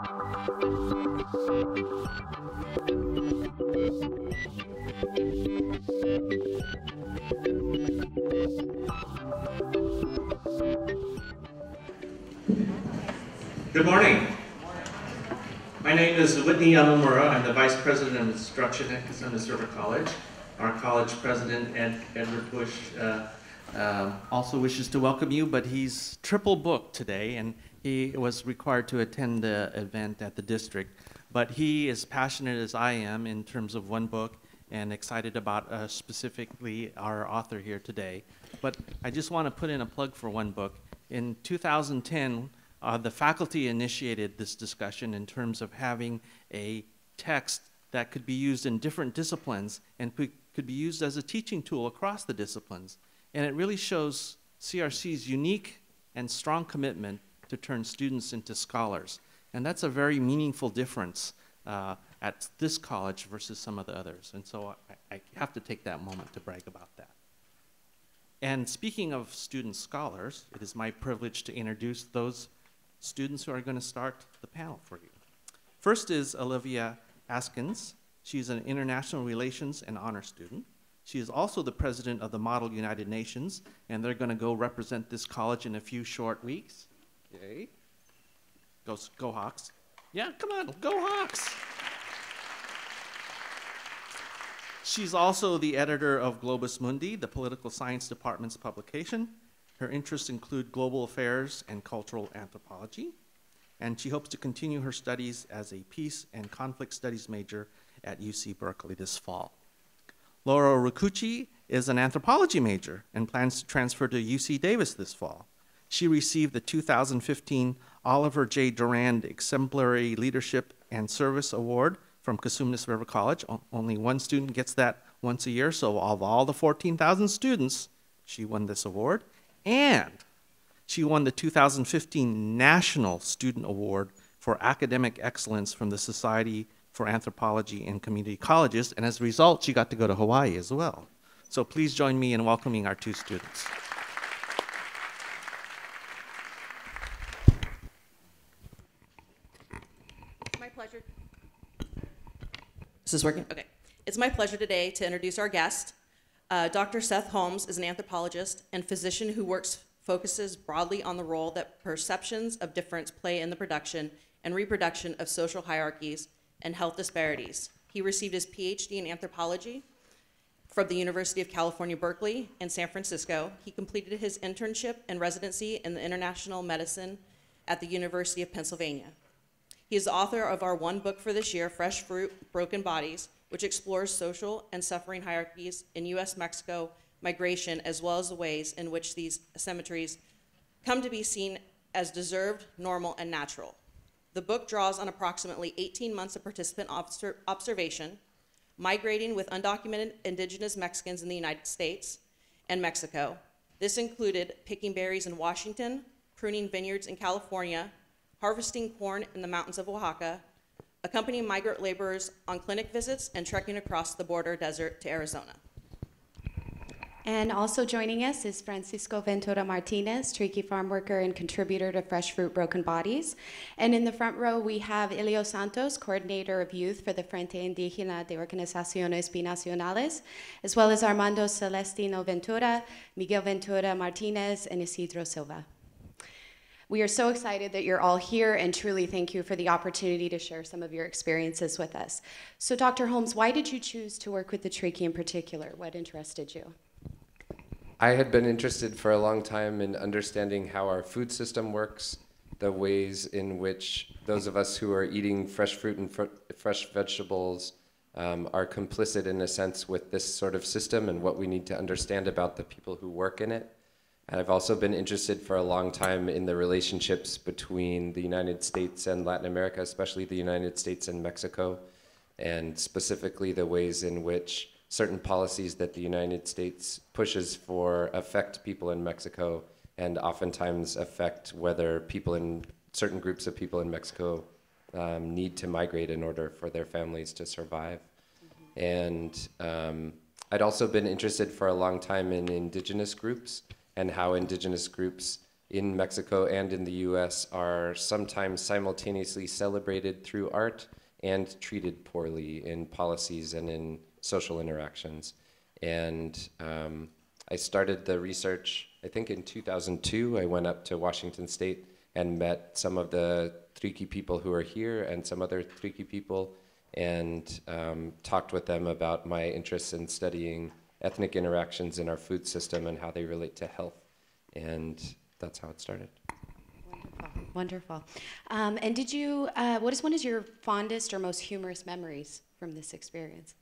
Good morning. My name is Whitney Yamamura. I'm the Vice President of Instruction at Kazuna College. Our college president, Ed, Edward Bush, uh, uh, also wishes to welcome you, but he's triple booked today, and he was required to attend the event at the district. But he is passionate as I am in terms of one book and excited about uh, specifically our author here today. But I just want to put in a plug for one book. In 2010, uh, the faculty initiated this discussion in terms of having a text that could be used in different disciplines and could be used as a teaching tool across the disciplines. And it really shows CRC's unique and strong commitment to turn students into scholars. And that's a very meaningful difference uh, at this college versus some of the others. And so I, I have to take that moment to brag about that. And speaking of student scholars, it is my privilege to introduce those students who are going to start the panel for you. First is Olivia Askins. She's an international relations and honor student. She is also the president of the Model United Nations, and they're going to go represent this college in a few short weeks. Yay. Go, go Hawks. Yeah, come on, go Hawks. She's also the editor of Globus Mundi, the political science department's publication. Her interests include global affairs and cultural anthropology, and she hopes to continue her studies as a peace and conflict studies major at UC Berkeley this fall. Laura Ricucci is an anthropology major and plans to transfer to UC Davis this fall she received the 2015 Oliver J. Durand Exemplary Leadership and Service Award from Cosumnes River College. O only one student gets that once a year, so of all the 14,000 students, she won this award. And she won the 2015 National Student Award for Academic Excellence from the Society for Anthropology and Community Colleges, and as a result, she got to go to Hawaii as well. So please join me in welcoming our two students. pleasure. Is this working? Okay. It's my pleasure today to introduce our guest. Uh, Dr. Seth Holmes is an anthropologist and physician who works focuses broadly on the role that perceptions of difference play in the production and reproduction of social hierarchies and health disparities. He received his PhD in anthropology from the University of California, Berkeley and San Francisco. He completed his internship and residency in the international medicine at the University of Pennsylvania. He is the author of our one book for this year, Fresh Fruit, Broken Bodies, which explores social and suffering hierarchies in U.S. Mexico migration, as well as the ways in which these cemeteries come to be seen as deserved, normal, and natural. The book draws on approximately 18 months of participant obser observation, migrating with undocumented indigenous Mexicans in the United States and Mexico. This included picking berries in Washington, pruning vineyards in California, harvesting corn in the mountains of Oaxaca, accompanying migrant laborers on clinic visits and trekking across the border desert to Arizona. And also joining us is Francisco Ventura Martinez, Triqui farm worker and contributor to Fresh Fruit Broken Bodies. And in the front row, we have Elio Santos, coordinator of youth for the Frente Indígena de Organizaciones Binacionales, as well as Armando Celestino Ventura, Miguel Ventura Martinez, and Isidro Silva. We are so excited that you're all here and truly thank you for the opportunity to share some of your experiences with us. So Dr. Holmes, why did you choose to work with the trachea in particular? What interested you? I had been interested for a long time in understanding how our food system works, the ways in which those of us who are eating fresh fruit and fr fresh vegetables um, are complicit in a sense with this sort of system and what we need to understand about the people who work in it. And I've also been interested for a long time in the relationships between the United States and Latin America, especially the United States and Mexico, and specifically the ways in which certain policies that the United States pushes for affect people in Mexico and oftentimes affect whether people in certain groups of people in Mexico um, need to migrate in order for their families to survive. Mm-hmm. And um, I'd also been interested for a long time in indigenous groups and how indigenous groups in Mexico and in the US are sometimes simultaneously celebrated through art and treated poorly in policies and in social interactions. And um, I started the research, I think in 2002, I went up to Washington State and met some of the Triqui people who are here and some other Triqui people and um, talked with them about my interests in studying ethnic interactions in our food system and how they relate to health. And that's how it started. Wonderful. Wonderful. Um, and did you, uh, what is one of your fondest or most humorous memories from this experience?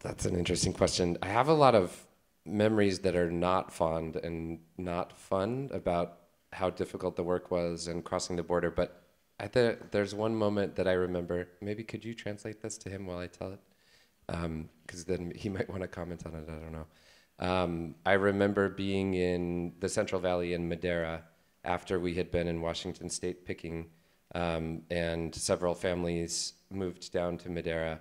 That's an interesting question. I have a lot of memories that are not fond and not fun about how difficult the work was and crossing the border. But the, there's one moment that I remember. Maybe could you translate this to him while I tell it? because um, then he might want to comment on it. I don't know. Um, I remember being in the Central Valley in Madeira after we had been in Washington State picking, um, and several families moved down to Madeira.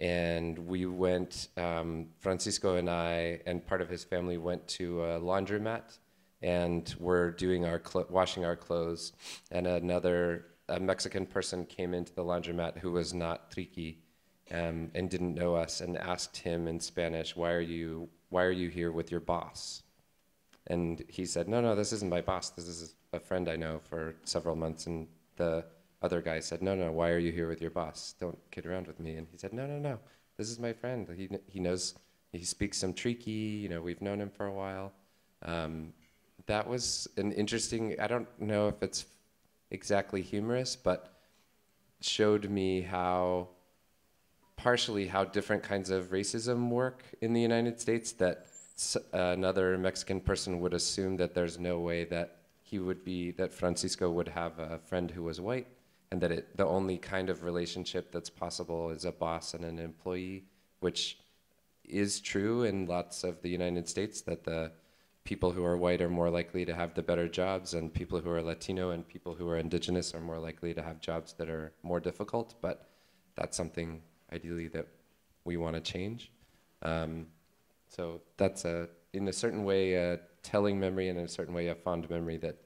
And we went, um, Francisco and I, and part of his family went to a laundromat and were doing our washing our clothes. And another Mexican person came into the laundromat who was not triqui um, and didn't know us and asked him in Spanish, why are, you, why are you here with your boss? And he said, no, no, this isn't my boss. This is a friend I know for several months. And the other guy said, no, no, why are you here with your boss? Don't kid around with me. And he said, no, no, no, this is my friend. He, he knows, he speaks some Triki. You know, we've known him for a while. Um, that was an interesting, I don't know if it's exactly humorous, but showed me how partially how different kinds of racism work in the United States that uh, another Mexican person would assume that there's no way that he would be that Francisco would have a friend who was white and that it, the only kind of relationship that's possible is a boss and an employee which is true in lots of the United States that the people who are white are more likely to have the better jobs and people who are Latino and people who are indigenous are more likely to have jobs that are more difficult but that's something ideally that we want to change. Um, so that's a, in a certain way a telling memory and in a certain way a fond memory that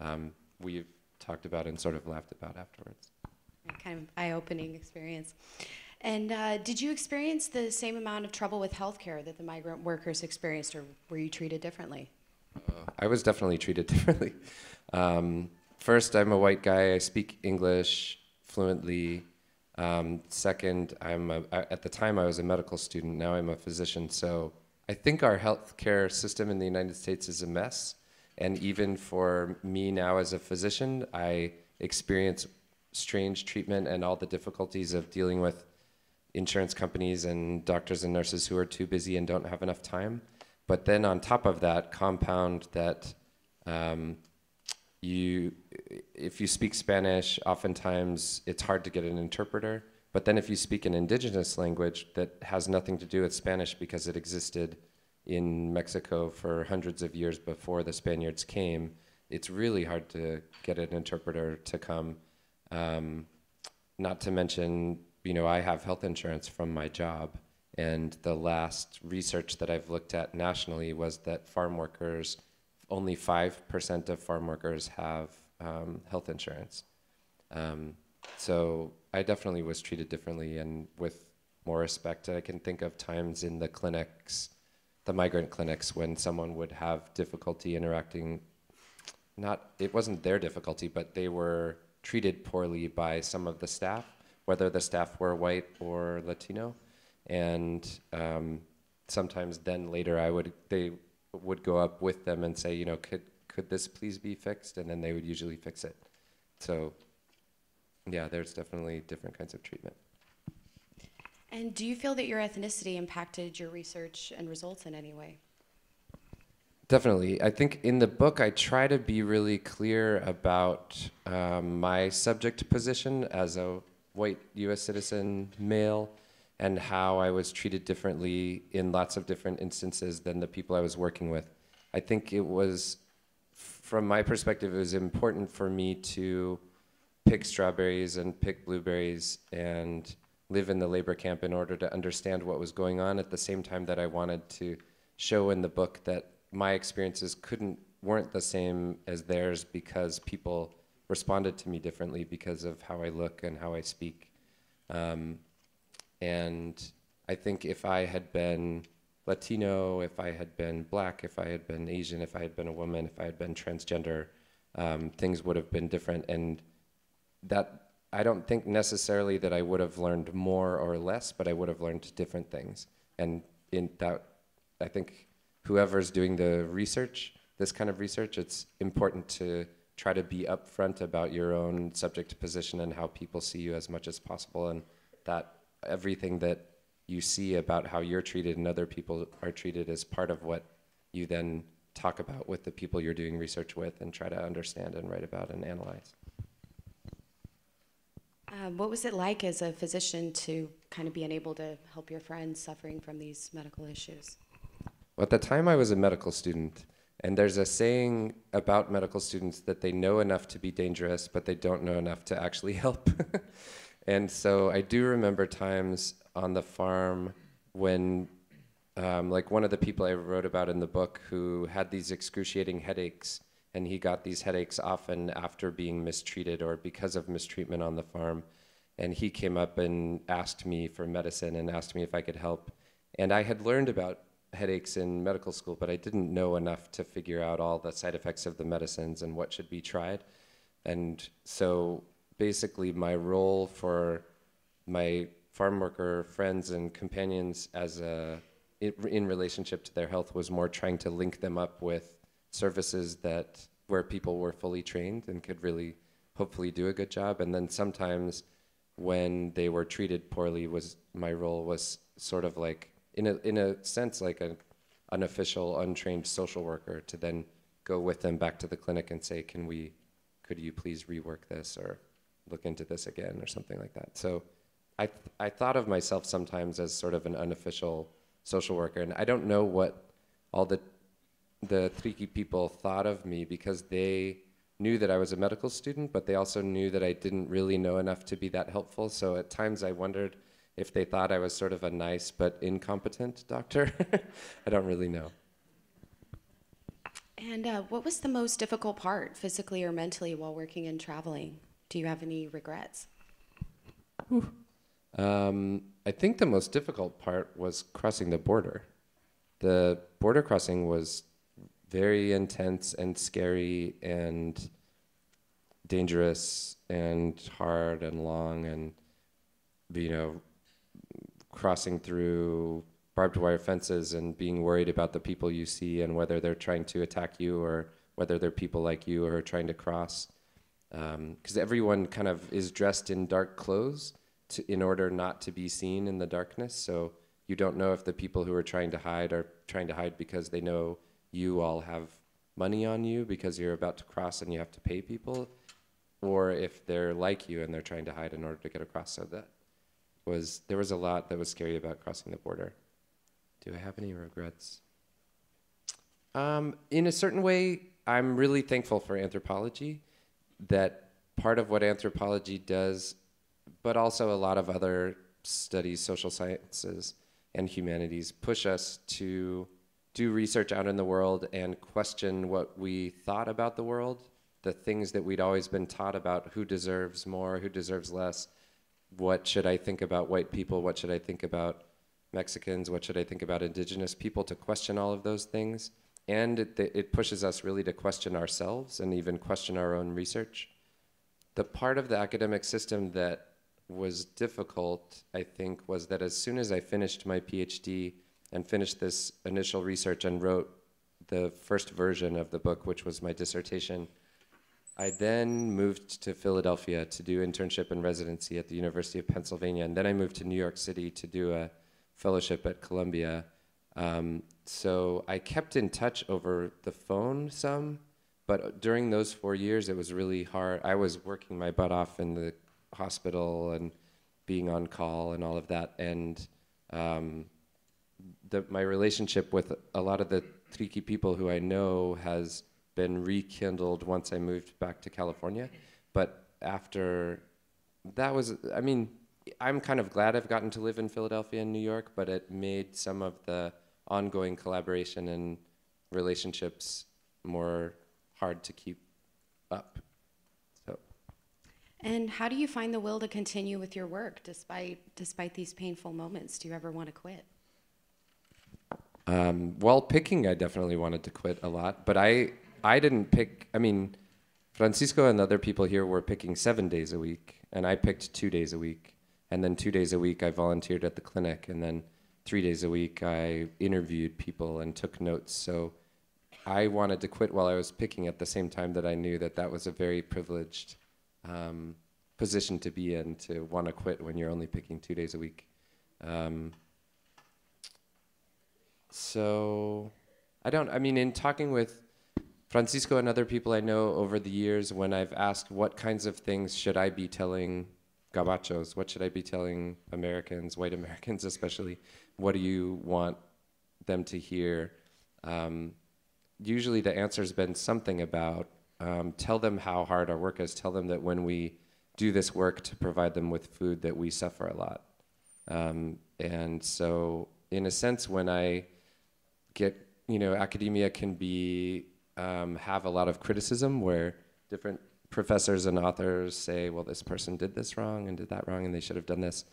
um, we've talked about and sort of laughed about afterwards. Kind of eye-opening experience. And uh, did you experience the same amount of trouble with healthcare that the migrant workers experienced, or were you treated differently? Uh, I was definitely treated differently. Um, first, I'm a white guy. I speak English fluently. Um, second, I'm a, at the time I was a medical student. Now I'm a physician. So I think our healthcare system in the United States is a mess. And even for me now as a physician, I experience strange treatment and all the difficulties of dealing with insurance companies and doctors and nurses who are too busy and don't have enough time. But then on top of that, compound that um, you if you speak Spanish, oftentimes it's hard to get an interpreter. But then if you speak an indigenous language that has nothing to do with Spanish because it existed in Mexico for hundreds of years before the Spaniards came, it's really hard to get an interpreter to come. Um, not to mention, you know, I have health insurance from my job. And the last research that I've looked at nationally was that farm workers only 5% of farm workers have um, health insurance. Um, so I definitely was treated differently and with more respect. I can think of times in the clinics, the migrant clinics, when someone would have difficulty interacting. Not, it wasn't their difficulty, but they were treated poorly by some of the staff, whether the staff were white or Latino. And um, sometimes then later I would, they would go up with them and say, you know, could could this please be fixed? And then they would usually fix it. So, yeah, there's definitely different kinds of treatment. And do you feel that your ethnicity impacted your research and results in any way? Definitely. I think in the book, I try to be really clear about um, my subject position as a white US citizen male and how I was treated differently in lots of different instances than the people I was working with. I think it was, from my perspective, it was important for me to pick strawberries and pick blueberries and live in the labor camp in order to understand what was going on at the same time that I wanted to show in the book that my experiences couldn't weren't the same as theirs because people responded to me differently because of how I look and how I speak. Um, and I think if I had been Latino, if I had been black, if I had been Asian, if I had been a woman, if I had been transgender, um, things would have been different. And that I don't think necessarily that I would have learned more or less, but I would have learned different things. And in that, I think whoever's doing the research, this kind of research, it's important to try to be upfront about your own subject position and how people see you as much as possible. And that everything that you see about how you're treated and other people are treated as part of what you then talk about with the people you're doing research with and try to understand and write about and analyze. Um, what was it like as a physician to kind of be unable to help your friends suffering from these medical issues? Well, at the time, I was a medical student, and there's a saying about medical students that they know enough to be dangerous, but they don't know enough to actually help. And so I do remember times on the farm when, um, like, one of the people I wrote about in the book who had these excruciating headaches, and he got these headaches often after being mistreated or because of mistreatment on the farm. And he came up and asked me for medicine and asked me if I could help. And I had learned about headaches in medical school, but I didn't know enough to figure out all the side effects of the medicines and what should be tried. And so basically my role for my farm worker friends and companions as a in relationship to their health was more trying to link them up with services that where people were fully trained and could really hopefully do a good job and then sometimes when they were treated poorly was my role was sort of like in a in a sense like an unofficial untrained social worker to then go with them back to the clinic and say can we could you please rework this or look into this again or something like that. So I, th I thought of myself sometimes as sort of an unofficial social worker. And I don't know what all the, the Triki people thought of me because they knew that I was a medical student, but they also knew that I didn't really know enough to be that helpful. So at times I wondered if they thought I was sort of a nice but incompetent doctor. I don't really know. And uh, what was the most difficult part, physically or mentally, while working and traveling? Do you have any regrets? Um, I think the most difficult part was crossing the border. The border crossing was very intense and scary and dangerous and hard and long and you know crossing through barbed wire fences and being worried about the people you see and whether they're trying to attack you or whether they're people like you or trying to cross because um, everyone kind of is dressed in dark clothes to, in order not to be seen in the darkness. So you don't know if the people who are trying to hide are trying to hide because they know you all have money on you because you're about to cross and you have to pay people, or if they're like you and they're trying to hide in order to get across. So that was there was a lot that was scary about crossing the border. Do I have any regrets? Um, in a certain way, I'm really thankful for anthropology that part of what anthropology does, but also a lot of other studies, social sciences and humanities, push us to do research out in the world and question what we thought about the world, the things that we'd always been taught about who deserves more, who deserves less, what should I think about white people, what should I think about Mexicans, what should I think about indigenous people, to question all of those things and it, it pushes us really to question ourselves and even question our own research. The part of the academic system that was difficult, I think, was that as soon as I finished my PhD and finished this initial research and wrote the first version of the book, which was my dissertation, I then moved to Philadelphia to do internship and residency at the University of Pennsylvania, and then I moved to New York City to do a fellowship at Columbia. Um, so I kept in touch over the phone some, but during those four years, it was really hard. I was working my butt off in the hospital and being on call and all of that, and um, the, my relationship with a lot of the Triki people who I know has been rekindled once I moved back to California. But after that was, I mean, I'm kind of glad I've gotten to live in Philadelphia and New York, but it made some of the ongoing collaboration and relationships more hard to keep up. So. And how do you find the will to continue with your work despite despite these painful moments? Do you ever want to quit? Um, while picking, I definitely wanted to quit a lot, but I I didn't pick. I mean, Francisco and other people here were picking seven days a week, and I picked two days a week, and then two days a week I volunteered at the clinic, and then three days a week, I interviewed people and took notes. So I wanted to quit while I was picking at the same time that I knew that that was a very privileged um, position to be in to want to quit when you're only picking two days a week. Um, so I don't, I mean, in talking with Francisco and other people I know over the years, when I've asked what kinds of things should I be telling gabachos, what should I be telling Americans, white Americans especially, what do you want them to hear? Um, usually the answer's been something about um, tell them how hard our work is, tell them that when we do this work to provide them with food that we suffer a lot. Um, and so in a sense, when I get, you know, academia can be, um, have a lot of criticism where different professors and authors say, well, this person did this wrong and did that wrong and they should have done this.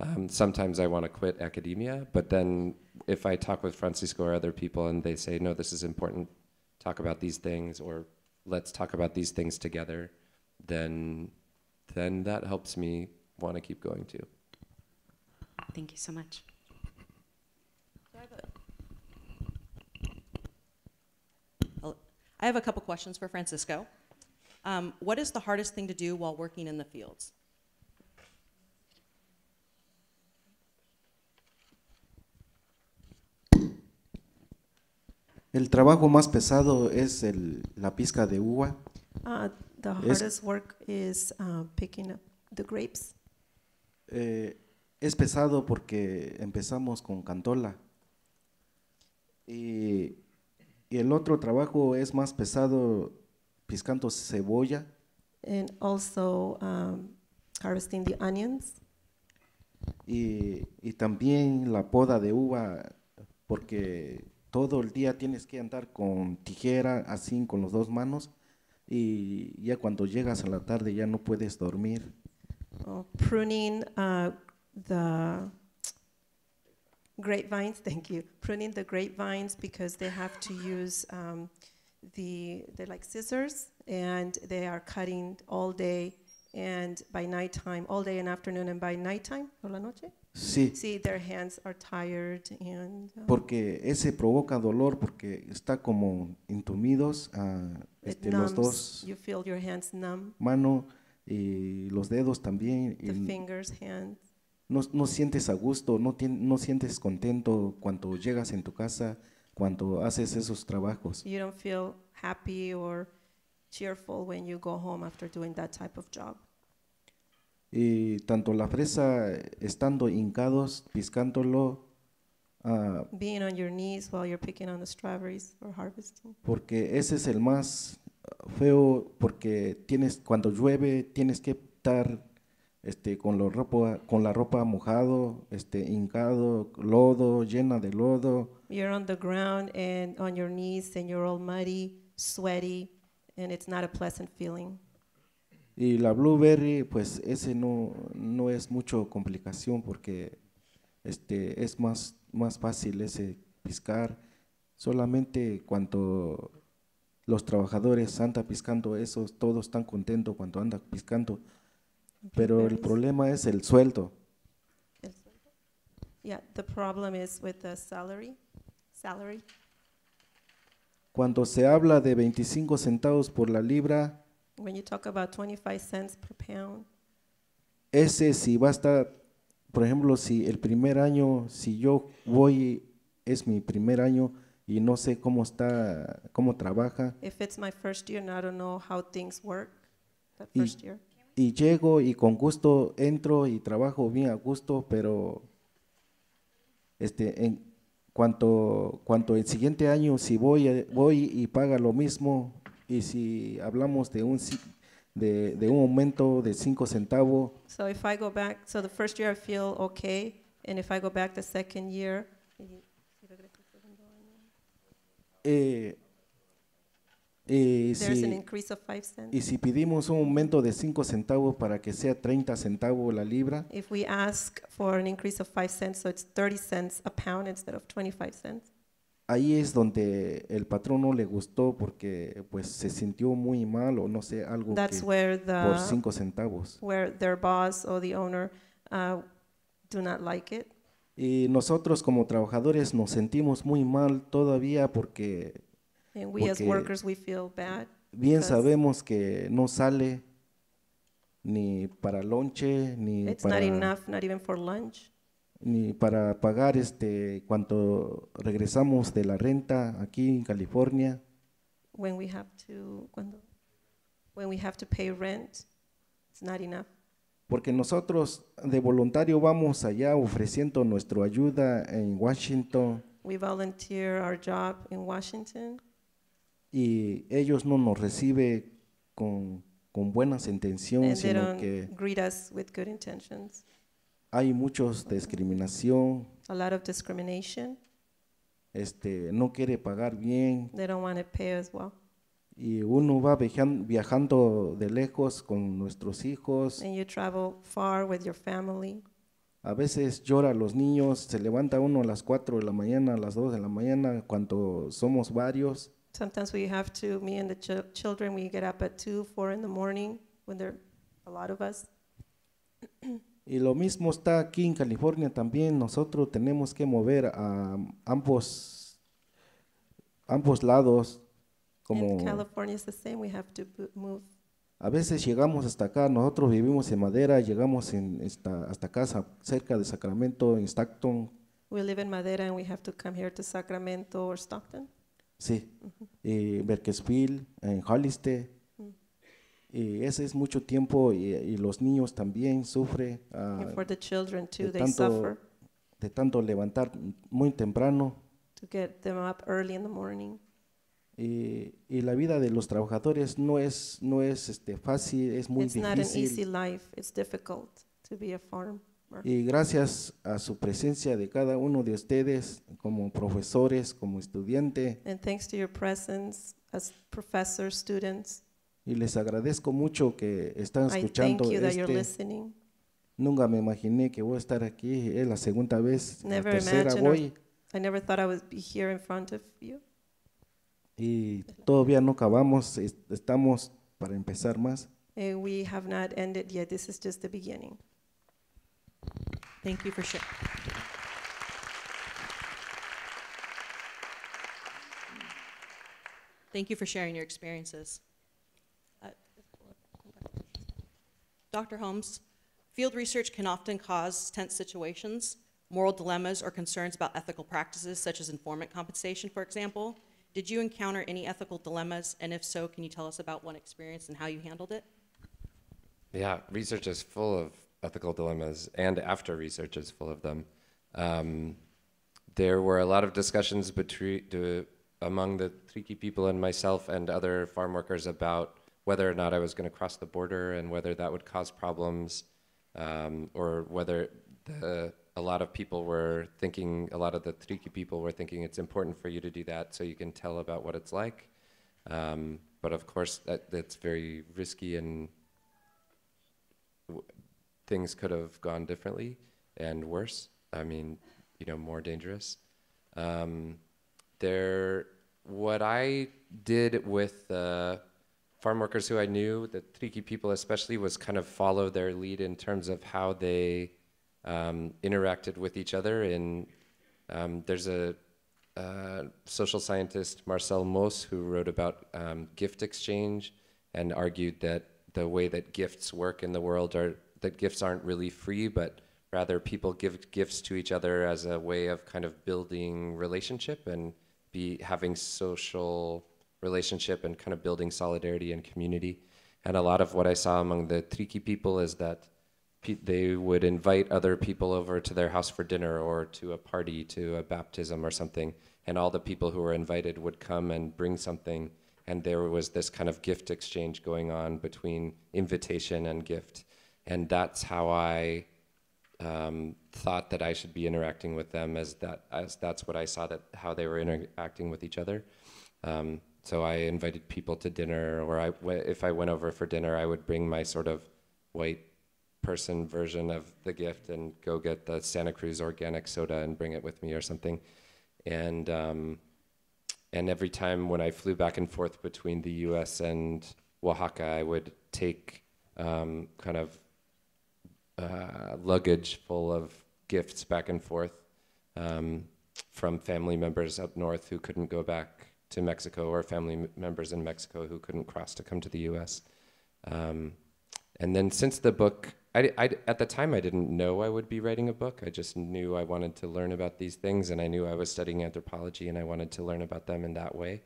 Um, sometimes I want to quit academia, but then if I talk with Francisco or other people and they say, no, this is important, talk about these things, or let's talk about these things together, then, then that helps me want to keep going too. Thank you so much. I have a couple questions for Francisco. Um, what is the hardest thing to do while working in the fields? El trabajo más pesado es la pizca de uva. Uh, hardest es, work uh, picking the grapes. Eh, es pesado porque empezamos con cantola. Y, el otro trabajo es más pesado piscando cebolla. Um, y, y también la poda de uva porque todo el día tienes que andar con tijera, así, con las dos manos, y ya cuando llegas a la tarde ya no puedes dormir. Oh, pruning uh, the grapevines, thank you. Pruning the grapevines because they have to use um, the, they're like scissors, and they are cutting all day and by night time, all day and afternoon, and by nighttime, por la noche? Sí. Uh, porque ese provoca dolor porque está como entumidos ah, este, los dos mano y los dedos también. No, no, sientes a gusto, no, no sientes contento cuando llegas en tu casa, cuando haces esos trabajos y tanto la fresa estando hincados, piscándolo. Uh, Being on your knees while you're picking on the strawberries or harvesting. Porque ese es el más feo, porque tienes cuando llueve tienes que estar este, con, la ropa, con la ropa mojado, este, hincado, lodo, llena de lodo. You're on the ground and on your knees and you're all muddy, sweaty, and it's not a pleasant feeling. Y la Blueberry, pues ese no, no es mucho complicación porque este, es más, más fácil ese piscar. Solamente cuando los trabajadores andan piscando esos todos están contentos cuando andan piscando. Pero el problema es el sueldo. Yeah, the problem is with the salary. Cuando se habla de 25 centavos por la libra, When you talk about 25 cents per pound, ese si va a estar, por ejemplo, si el primer año, si yo voy, es mi primer año y no sé cómo está, cómo trabaja. if it's my first year and I don't know how things work that Y- first year, Y llego y con gusto entro y trabajo bien a gusto, pero este, en cuanto, cuanto el siguiente año, si voy, eh, voy y paga lo mismo, y si hablamos de un de, de un aumento de 5 centavos. So if I go back, so the first year I feel okay, and if I go back the second year. Eh, eh, si, an increase of five cents. Y si pedimos un aumento de 5 centavos para que sea 30 centavos la libra. If we ask for an increase of 5 cents, so it's 30 cents a pound instead of 25 cents ahí es donde el patrón no le gustó porque pues se sintió muy mal o no sé algo que, por cinco centavos. Y nosotros como trabajadores nos sentimos muy mal todavía porque, bien sabemos que no sale ni para lonche ni para ni para pagar este cuando regresamos de la renta aquí en California. When we have to cuando when we have to pay rent, it's not enough. Porque nosotros de voluntario vamos allá ofreciendo nuestra ayuda en Washington. We volunteer our job in Washington. Y ellos no nos recibe con, con buenas intenciones, sino they don't que greet us with good intentions hay muchos discriminación. A lot of discrimination. Este, no quiere pagar bien. They don't want to pay as well. Y uno va viajando de lejos con nuestros hijos. And you travel far with your family. A veces llora los niños, se levanta uno a las 4 de la mañana, a las 2 de la mañana, cuando somos varios. Sometimes we have to, me and the children, we get up at 2, 4 in the morning when there are a lot of us. Y lo mismo está aquí en California también. Nosotros tenemos que mover a ambos, ambos lados. Como California We have to move. A veces llegamos hasta acá. Nosotros vivimos en Madera. Llegamos en esta, hasta casa cerca de Sacramento, en Stockton. We live in Madera and we have to come here to Sacramento or Stockton. Sí. Mm En Berkesville, en Hollister. Y ese es mucho tiempo y, y los niños también sufren uh, ah, And for the children too, de, they tanto, suffer de tanto levantar muy temprano. to get them up early in the morning. Y, y la vida de los trabajadores no es, no es este, fácil, es muy It's not an easy difícil. life. It's difficult to be a farmer. Y gracias a su presencia de cada uno de ustedes, como profesores, como estudiante, And thanks to your presence as professors, students, y les agradezco mucho que están escuchando este. Nunca me imaginé que voy a estar aquí. Es la segunda vez, la never tercera voy. Or, I never thought I would be here in front of you. Y todavía no acabamos. Estamos para empezar más. And eh, we have not ended yet. This is just the beginning. Thank you for sharing. Thank you for sharing your experiences. Dr. Holmes, field research can often cause tense situations, moral dilemmas, or concerns about ethical practices, such as informant compensation, for example. Did you encounter any ethical dilemmas? And if so, can you tell us about one experience and how you handled it? Yeah, research is full of ethical dilemmas, and after research is full of them. Um, there were a lot of discussions between, uh, among the Triki people and myself and other farm workers about whether or not I was going to cross the border and whether that would cause problems, um, or whether the, a lot of people were thinking, a lot of the Triki people were thinking it's important for you to do that so you can tell about what it's like. Um, but of course, that, that's very risky and things could have gone differently and worse. I mean, you know, more dangerous. Um, there, what I did with the farm workers who I knew, the Triki people especially, was kind of follow their lead in terms of how they um, interacted with each other. And um, there's a uh, social scientist, Marcel Mauss, who wrote about um, gift exchange and argued that the way that gifts work in the world are that gifts aren't really free, but rather people give gifts to each other as a way of kind of building relationship and be having social relationship and kind of building solidarity and community. And a lot of what I saw among the Triki people is that they would invite other people over to their house for dinner or to a party, to a baptism or something. And all the people who were invited would come and bring something. And there was this kind of gift exchange going on between invitation and gift. And that's how I um, thought that I should be interacting with them, as, that, as that's what I saw that how they were interacting with each other. Um, so I invited people to dinner, or I, if I went over for dinner, I would bring my sort of white person version of the gift and go get the Santa Cruz organic soda and bring it with me or something. And um, and every time when I flew back and forth between the U.S. and Oaxaca, I would take um, kind of uh, luggage full of gifts back and forth um, from family members up north who couldn't go back to Mexico or family members in Mexico who couldn't cross to come to the US. Um, and then since the book, I, I, at the time I didn't know I would be writing a book. I just knew I wanted to learn about these things and I knew I was studying anthropology and I wanted to learn about them in that way.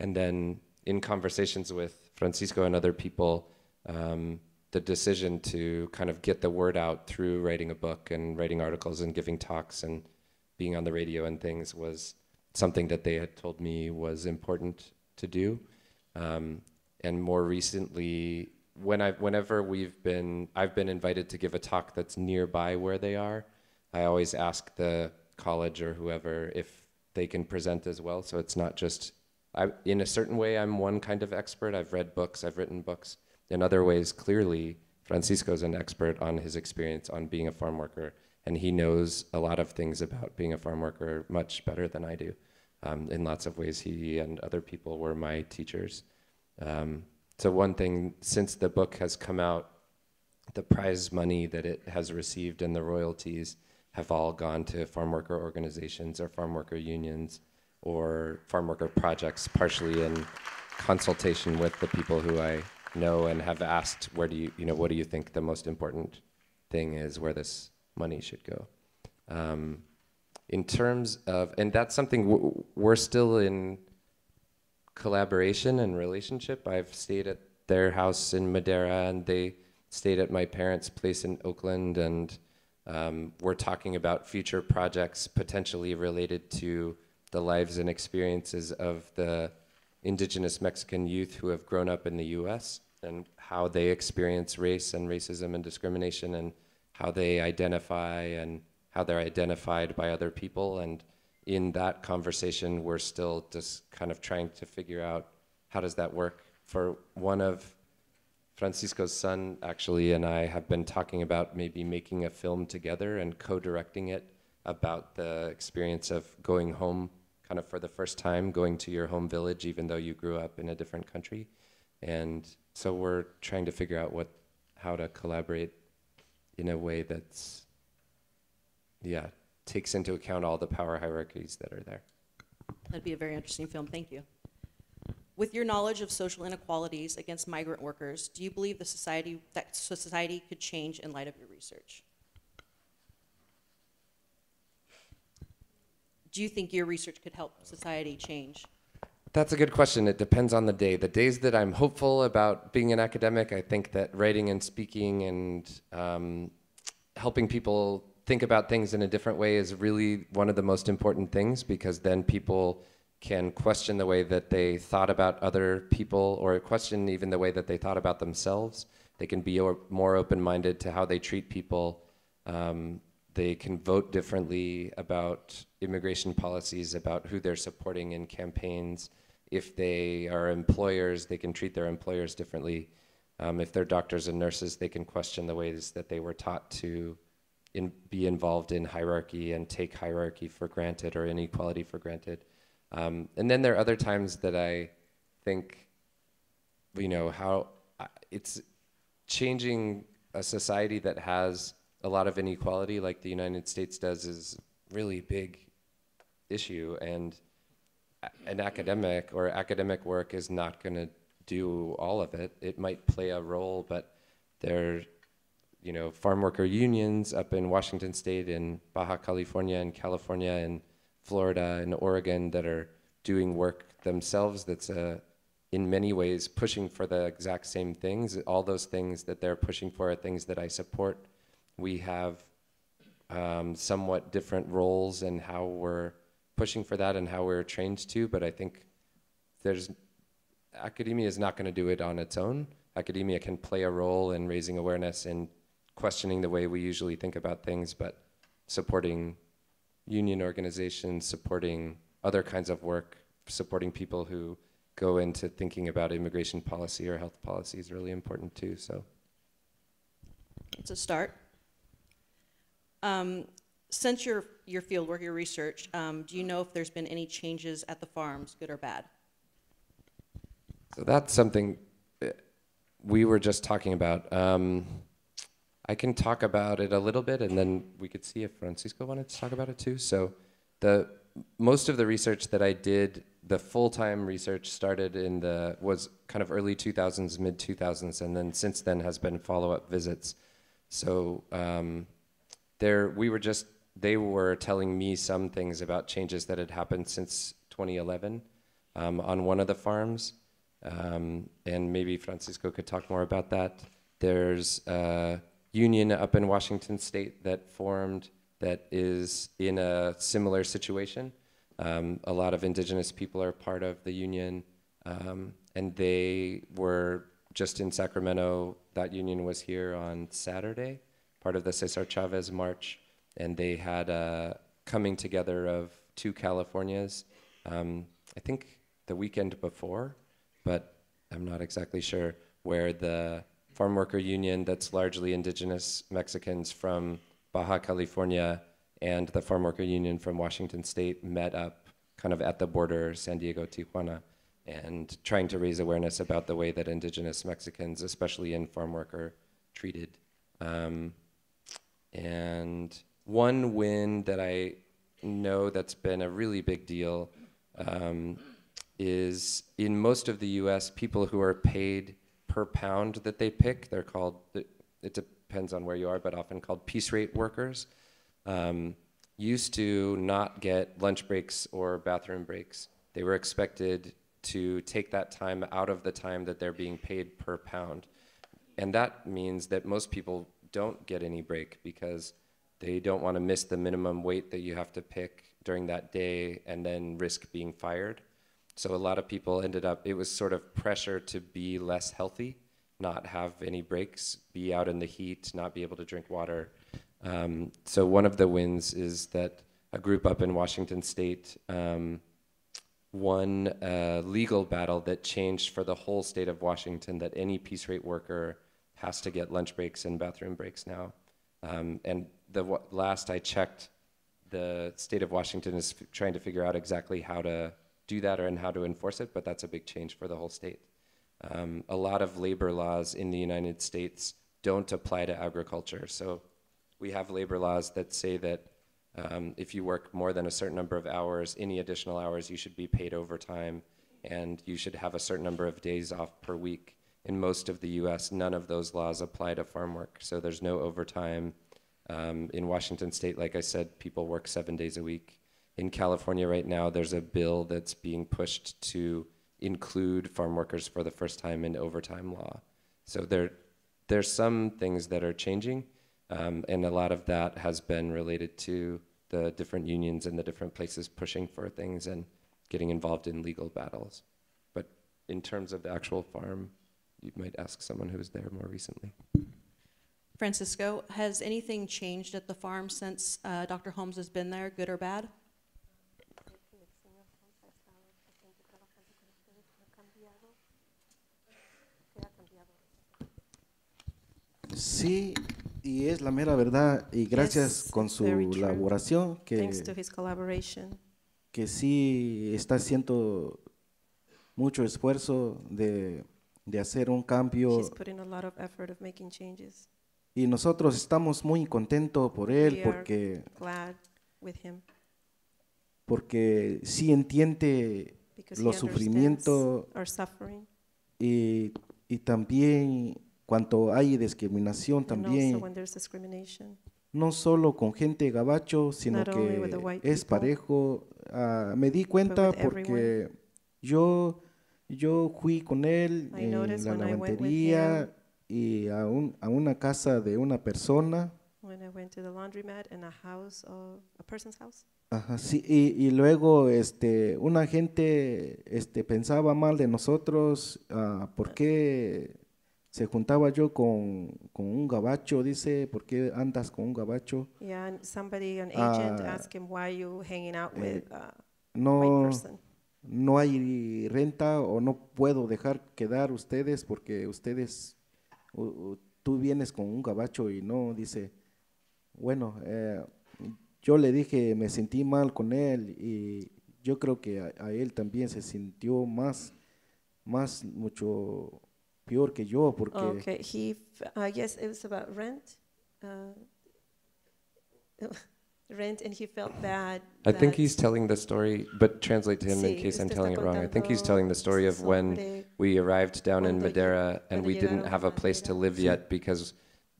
And then in conversations with Francisco and other people, um, the decision to kind of get the word out through writing a book and writing articles and giving talks and being on the radio and things was something that they had told me was important to do. Um, and more recently, when I, whenever we've been, I've been invited to give a talk that's nearby where they are. I always ask the college or whoever if they can present as well. So it's not just, I, in a certain way, I'm one kind of expert. I've read books, I've written books. In other ways, clearly, Francisco's an expert on his experience on being a farm worker, and he knows a lot of things about being a farm worker much better than I do. Um, in lots of ways, he and other people were my teachers. Um, so, one thing since the book has come out, the prize money that it has received and the royalties have all gone to farm worker organizations or farm worker unions or farm worker projects, partially in consultation with the people who I know and have asked, where do you, you know, what do you think the most important thing is where this money should go? Um, in terms of, and that's something we're still in collaboration and relationship. I've stayed at their house in Madeira, and they stayed at my parents' place in Oakland, and um, we're talking about future projects potentially related to the lives and experiences of the indigenous Mexican youth who have grown up in the US and how they experience race and racism and discrimination and how they identify and how they're identified by other people. And in that conversation, we're still just kind of trying to figure out how does that work. For one of Francisco's son, actually, and I have been talking about maybe making a film together and co directing it about the experience of going home kind of for the first time, going to your home village, even though you grew up in a different country. And so we're trying to figure out what, how to collaborate in a way that's yeah, takes into account all the power hierarchies that are there. That'd be a very interesting film. Thank you. With your knowledge of social inequalities against migrant workers, do you believe the society that society could change in light of your research? Do you think your research could help society change? That's a good question. It depends on the day. The days that I'm hopeful about being an academic, I think that writing and speaking and um, helping people think about things in a different way is really one of the most important things because then people can question the way that they thought about other people or question even the way that they thought about themselves. They can be more open minded to how they treat people. Um, they can vote differently about immigration policies, about who they're supporting in campaigns. If they are employers, they can treat their employers differently. Um, if they're doctors and nurses, they can question the ways that they were taught to in, be involved in hierarchy and take hierarchy for granted or inequality for granted. Um, and then there are other times that I think, you know, how uh, it's changing a society that has a lot of inequality, like the United States does, is really big issue. And uh, an academic or academic work is not going to do all of it. It might play a role, but there you know, farm worker unions up in Washington State and Baja California and California and Florida and Oregon that are doing work themselves that's uh, in many ways pushing for the exact same things. All those things that they're pushing for are things that I support. We have um, somewhat different roles and how we're pushing for that and how we're trained to, but I think there's academia is not going to do it on its own. Academia can play a role in raising awareness and questioning the way we usually think about things, but supporting union organizations, supporting other kinds of work, supporting people who go into thinking about immigration policy or health policy is really important too. So it's a start. Um, since your your fieldwork, your research, um, do you know if there's been any changes at the farms, good or bad? So that's something uh, we were just talking about. Um, I can talk about it a little bit, and then we could see if Francisco wanted to talk about it too. So, the most of the research that I did, the full-time research started in the was kind of early 2000s, mid 2000s, and then since then has been follow-up visits. So um, there, we were just they were telling me some things about changes that had happened since 2011 um, on one of the farms, um, and maybe Francisco could talk more about that. There's uh, union up in Washington state that formed that is in a similar situation. Um, a lot of indigenous people are part of the union, um, and they were just in Sacramento. That union was here on Saturday, part of the Cesar Chavez March, and they had a coming together of two Californias. Um, I think the weekend before, but I'm not exactly sure where the farm worker union that's largely indigenous Mexicans from Baja California and the farm worker union from Washington state met up kind of at the border, San Diego, Tijuana, and trying to raise awareness about the way that indigenous Mexicans, especially in farm worker, treated. Um, and one win that I know that's been a really big deal um, is in most of the US, people who are paid per pound that they pick. They're called, it depends on where you are, but often called piece rate workers, um, used to not get lunch breaks or bathroom breaks. They were expected to take that time out of the time that they're being paid per pound. And that means that most people don't get any break because they don't want to miss the minimum weight that you have to pick during that day and then risk being fired. So a lot of people ended up, it was sort of pressure to be less healthy, not have any breaks, be out in the heat, not be able to drink water. Um, so one of the wins is that a group up in Washington state um, won a legal battle that changed for the whole state of Washington that any piece rate worker has to get lunch breaks and bathroom breaks now. Um, and the last I checked, the state of Washington is trying to figure out exactly how to do that and how to enforce it, but that's a big change for the whole state. Um, a lot of labor laws in the United States don't apply to agriculture. So we have labor laws that say that um, if you work more than a certain number of hours, any additional hours, you should be paid overtime and you should have a certain number of days off per week. In most of the US, none of those laws apply to farm work. So there's no overtime. Um, in Washington state, like I said, people work seven days a week in California right now, there's a bill that's being pushed to include farm workers for the first time in overtime law. So there, there's some things that are changing, um, and a lot of that has been related to the different unions and the different places pushing for things and getting involved in legal battles. But in terms of the actual farm, you might ask someone who was there more recently. Francisco, has anything changed at the farm since uh, Dr. Holmes has been there, good or bad? Sí, y es la mera verdad. Y gracias con su colaboración que, que sí está haciendo mucho esfuerzo de, de hacer un cambio. y nosotros estamos muy contentos por él porque, porque sí entiende los sufrimientos y, y también cuanto hay discriminación también, no solo con gente gabacho, sino que es parejo. Ah, me di cuenta porque yo, yo fui con él en la lavandería y a, a una casa de una persona. Ajá, sí, y, luego este, una gente este, pensaba mal de nosotros, ah, ¿por qué se juntaba yo con, un gabacho, dice, ¿por qué andas con un gabacho? hanging out eh, uh, No, no hay renta o no puedo dejar quedar ustedes porque ustedes, tú vienes con un gabacho y no, dice, bueno, eh, yo le dije, me sentí mal con él y yo creo que a, a él también se sintió más, más, mucho, peor que yo porque Okay, he uh, yes, it was about rent. Uh, rent and he felt bad. I think he's telling the story, but translate to him in case I'm telling it wrong. I think he's telling the story of when we arrived down in Madeira and we didn't have a place to live yet because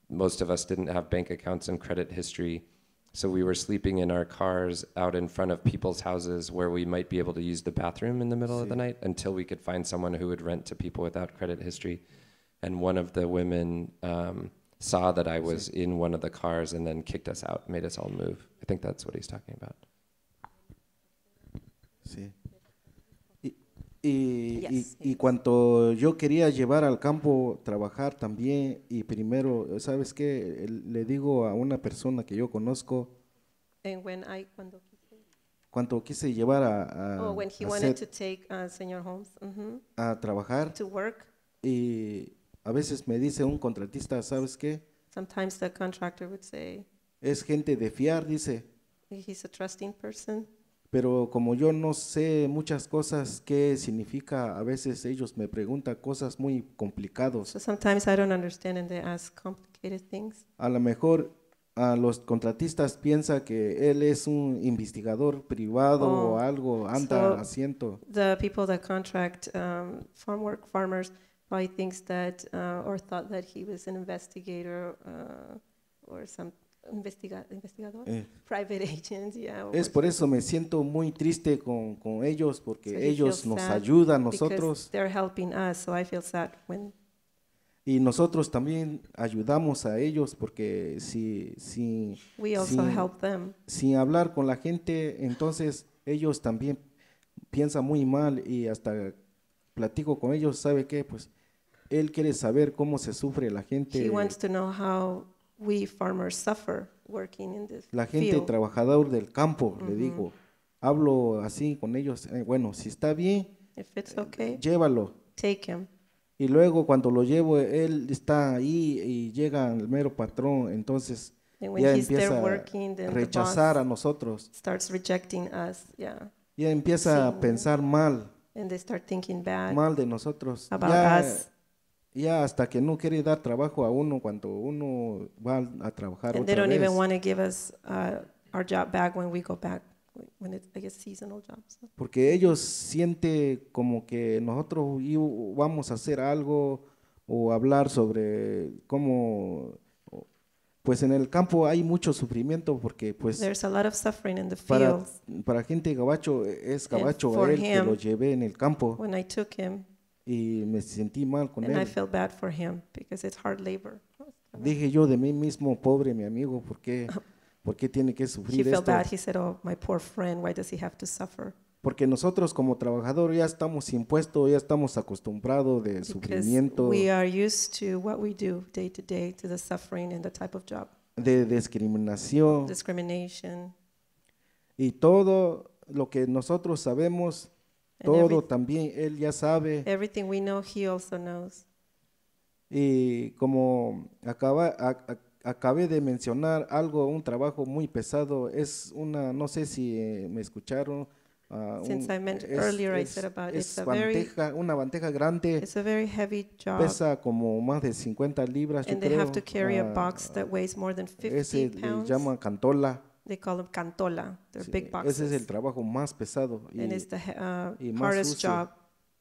most of us didn't have bank accounts and credit history. So we were sleeping in our cars out in front of people's houses where we might be able to use the bathroom in the middle of the night until we could find someone who would rent to people without credit history. And one of the women um, saw that I was in one of the cars and then kicked us out, made us all move. I think that's what he's talking about. See. Y, cuando y, cuanto yo quería llevar al campo, trabajar también, y primero, ¿sabes qué? Le digo a una persona que yo conozco, I, cuando, quise. cuando quise llevar a, a, a, trabajar, y a veces me dice un contratista, ¿sabes qué? Sometimes the contractor would say, es gente de fiar, dice. He's a trusting person pero como yo no sé muchas cosas qué significa, a veces ellos me preguntan cosas muy complicadas. So sometimes I don't understand and they ask complicated things. A lo mejor a los contratistas piensa que él es un investigador privado o oh, algo, anda asiento. The people that contract um, farm work farmers probably thinks that uh, or thought that he was an investigator uh, or something investigador, eh. private agents. ya. es por eso me siento muy triste con, con ellos porque ellos nos ayudan nosotros. us, so I feel sad when y nosotros también ayudamos a ellos porque si, si, sin, hablar con la gente, entonces ellos también piensan muy mal y hasta platico con ellos, ¿sabe que Pues él quiere saber cómo se sufre la gente. He wants to know how we farmers suffer working in this La gente trabajadora trabajador del campo, le digo, hablo así con ellos, eh, bueno, si está bien, eh, llévalo. Y luego cuando lo llevo, él está ahí y llega el mero patrón, entonces ya empieza working, a rechazar a nosotros. Starts rejecting us. Ya empieza a pensar mal. start mal de nosotros ya hasta que no quiere dar trabajo a uno cuando uno va a trabajar otra vez. Porque ellos sienten como que nosotros vamos a hacer algo o hablar sobre cómo pues en el campo hay mucho sufrimiento porque pues para, gente gabacho e, es gabacho a que lo llevé en el campo. When I took him, y me sentí mal con él. Dije yo de mí mismo, pobre mi amigo, ¿por qué, tiene que sufrir esto? Porque nosotros como trabajador ya estamos impuestos, ya estamos acostumbrados de sufrimiento, de discriminación y todo lo que nosotros sabemos todo también Él ya sabe. Everything we know, He also knows. Y como acaba, a, de mencionar algo, un trabajo muy pesado, es una, no sé si eh, me escucharon. Ah, Since un, I mentioned es, earlier, es, I said about it's a very, una bandeja grande. It's a very heavy job, pesa como más de 50 libras, and they Have to carry a ah, box that weighs more than 50 pounds. le llaman cantola. They call them cantola, they're sí, big boxes. Ese es el trabajo más pesado y, And it's the uh, y más hardest sucio. job.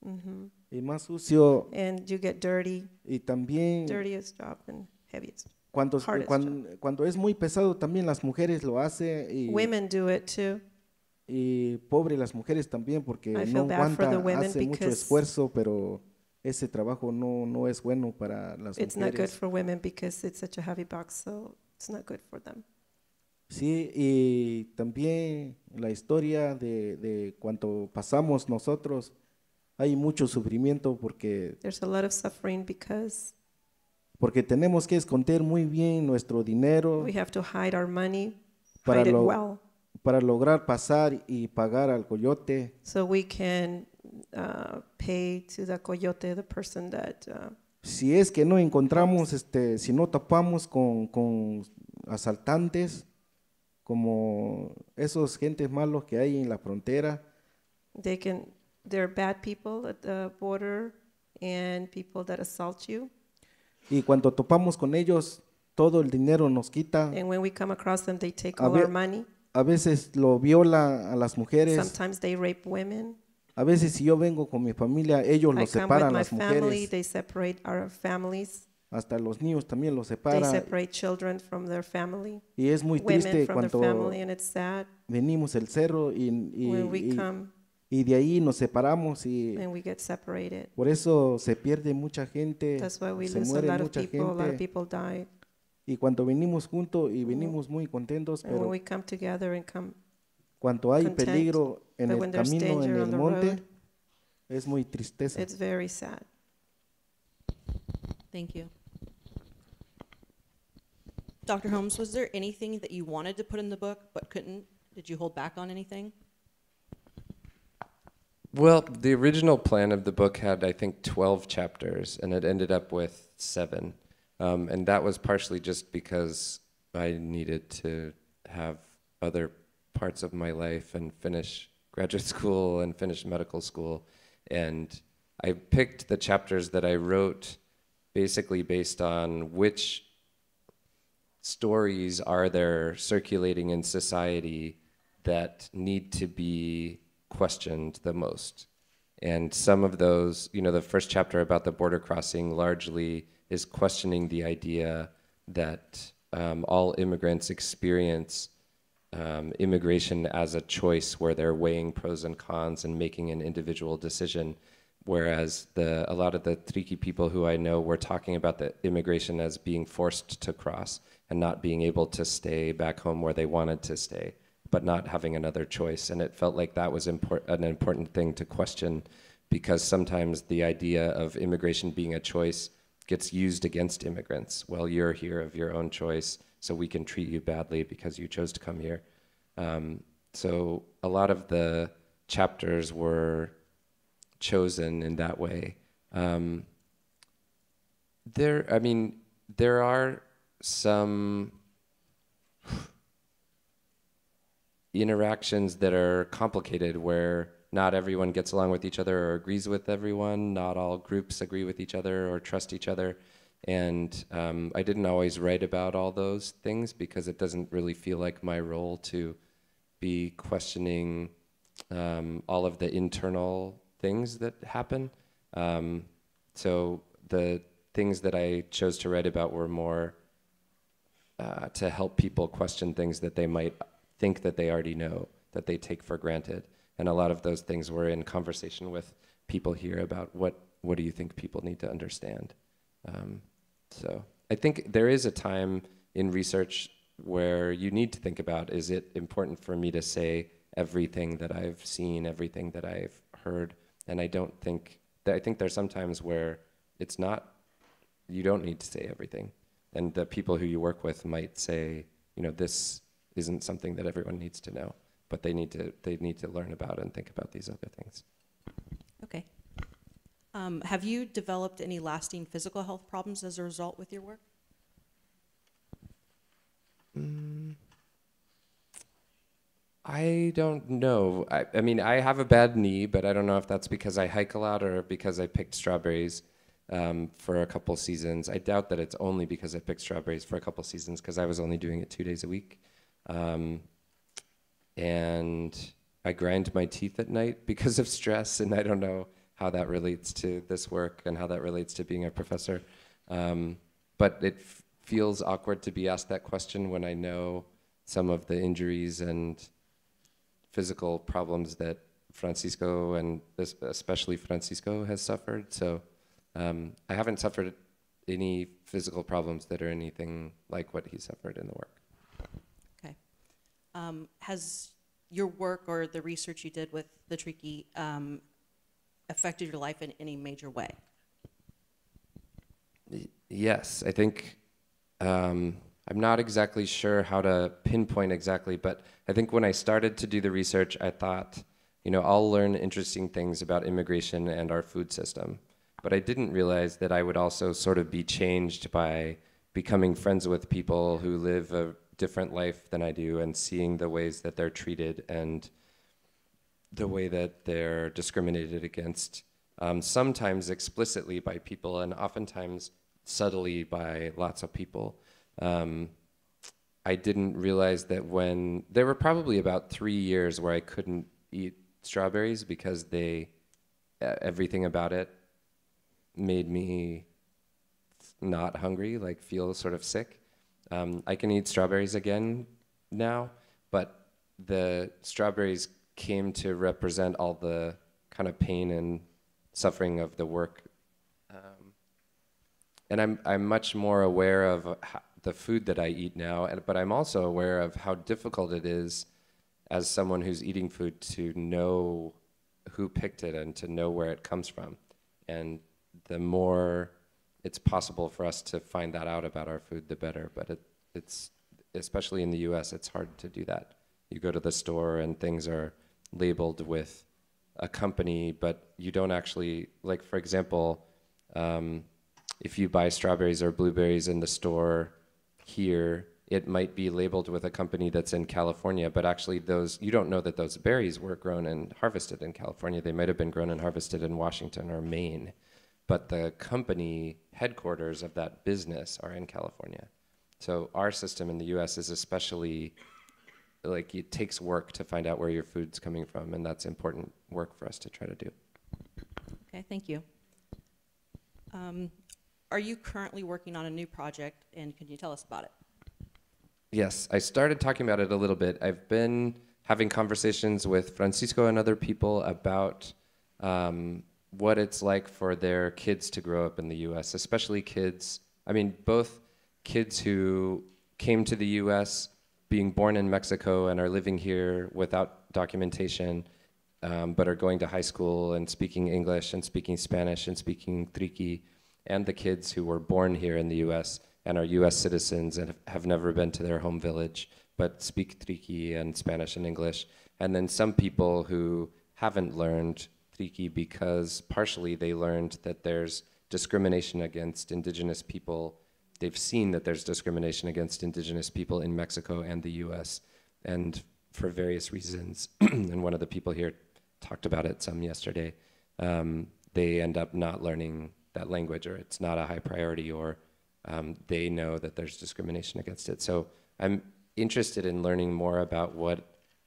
Mm-hmm. Y más mm-hmm. sucio. And you get dirty. Y también Dirtiest job and heaviest. cuando, eh, cuando, cuando es muy pesado también las mujeres lo hacen y, Women do it too. y pobre las mujeres también porque I no feel aguanta, hace mucho esfuerzo, pero ese trabajo no, no es bueno para las It's not good for women because it's such a heavy box, so it's not good for them. Sí, y también la historia de, de cuanto pasamos nosotros, hay mucho sufrimiento porque, porque tenemos que esconder muy bien nuestro dinero para, para lograr pasar y pagar al coyote. so we can uh, pay to the coyote, the person that uh, Si es que no encontramos, este, si no tapamos con, con asaltantes, como esos gentes malos que hay en la frontera. They can, there are bad people at the border and people that assault you. Y cuando topamos con ellos, todo el dinero nos quita. And when we come across them, they take all our money. a veces lo viola a las mujeres. Sometimes they rape women. A veces si yo vengo con mi familia, ellos I separan a las family, mujeres. They separate our families hasta los niños también los separa. They separate children from their family. Y es muy triste cuando venimos el cerro y, y, y, y, de ahí nos separamos y por eso se pierde mucha gente, se muere mucha gente. Y cuando venimos juntos y mm-hmm. venimos muy contentos, pero cuando hay peligro en el camino, en el monte, es muy tristeza. Thank you. Dr. Holmes, was there anything that you wanted to put in the book but couldn't? Did you hold back on anything? Well, the original plan of the book had, I think, 12 chapters, and it ended up with seven. Um, and that was partially just because I needed to have other parts of my life and finish graduate school and finish medical school. And I picked the chapters that I wrote basically based on which stories are there circulating in society that need to be questioned the most? And some of those, you know, the first chapter about the border crossing largely is questioning the idea that um, all immigrants experience um, immigration as a choice where they're weighing pros and cons and making an individual decision whereas the, a lot of the Triki people who I know were talking about the immigration as being forced to cross and not being able to stay back home where they wanted to stay, but not having another choice. And it felt like that was an important thing to question because sometimes the idea of immigration being a choice gets used against immigrants. Well, you're here of your own choice, so we can treat you badly because you chose to come here. Um, so a lot of the chapters were chosen in that way. Um, there, I mean, there are some interactions that are complicated where not everyone gets along with each other or agrees with everyone. Not all groups agree with each other or trust each other. And um, I didn't always write about all those things because it doesn't really feel like my role to be questioning um, all of the internal things that happen. Um, so the things that I chose to write about were more uh, to help people question things that they might think that they already know, that they take for granted. And a lot of those things were in conversation with people here about what, what do you think people need to understand. Um, so I think there is a time in research where you need to think about, is it important for me to say everything that I've seen, everything that I've heard, and I don't think that I think there's sometimes where it's not you don't need to say everything. And the people who you work with might say, you know, this isn't something that everyone needs to know, but they need to they need to learn about and think about these other things. Okay. Um, have you developed any lasting physical health problems as a result with your work? Mm. I don't know. I, I, mean, I have a bad knee, but I don't know if that's because I hike a lot or because I picked strawberries um, for a couple seasons. I doubt that it's only because I picked strawberries for a couple seasons because I was only doing it two days a week. Um, and I grind my teeth at night because of stress, and I don't know how that relates to this work and how that relates to being a professor. Um, but it feels awkward to be asked that question when I know some of the injuries and physical problems that Francisco and especially Francisco has suffered. So um, I haven't suffered any physical problems that are anything like what he suffered in the work. Okay. Um, has your work or the research you did with the Tricky um, affected your life in any major way? Y yes, I think um, I'm not exactly sure how to pinpoint exactly, but I think when I started to do the research, I thought, you know, I'll learn interesting things about immigration and our food system. But I didn't realize that I would also sort of be changed by becoming friends with people who live a different life than I do and seeing the ways that they're treated and the way that they're discriminated against, um, sometimes explicitly by people and oftentimes subtly by lots of people um, I didn't realize that when there were probably about three years where I couldn't eat strawberries because they everything about it made me not hungry, like feel sort of sick. Um, I can eat strawberries again now, but the strawberries came to represent all the kind of pain and suffering of the work. Um, and I'm I'm much more aware of the food that I eat now, but I'm also aware of how difficult it is as someone who's eating food to know who picked it and to know where it comes from. And the more it's possible for us to find that out about our food, the better. But it, it's, especially in the US, it's hard to do that. You go to the store and things are labeled with a company, but you don't actually, like, for example, um, if you buy strawberries or blueberries in the store, here it might be labeled with a company that's in California, but actually those you don't know that those berries were grown and harvested in California. They might have been grown and harvested in Washington or Maine, but the company headquarters of that business are in California. So our system in the U.S. is especially like it takes work to find out where your food's coming from, and that's important work for us to try to do. Okay, thank you. Um, are you currently working on a new project, and can you tell us about it? Yes, I started talking about it a little bit. I've been having conversations with Francisco and other people about um, what it's like for their kids to grow up in the U.S., especially kids. I mean, both kids who came to the U.S. being born in Mexico and are living here without documentation, um, but are going to high school and speaking English and speaking Spanish and speaking Triqui and the kids who were born here in the US and are US citizens and have never been to their home village but speak Triqui and Spanish and English. And then some people who haven't learned Triqui because partially they learned that there's discrimination against indigenous people. They've seen that there's discrimination against indigenous people in Mexico and the US and for various reasons. and one of the people here talked about it some yesterday. Um, they end up not learning that language, or it's not a high priority, or um, they know that there's discrimination against it. So I'm interested in learning more about what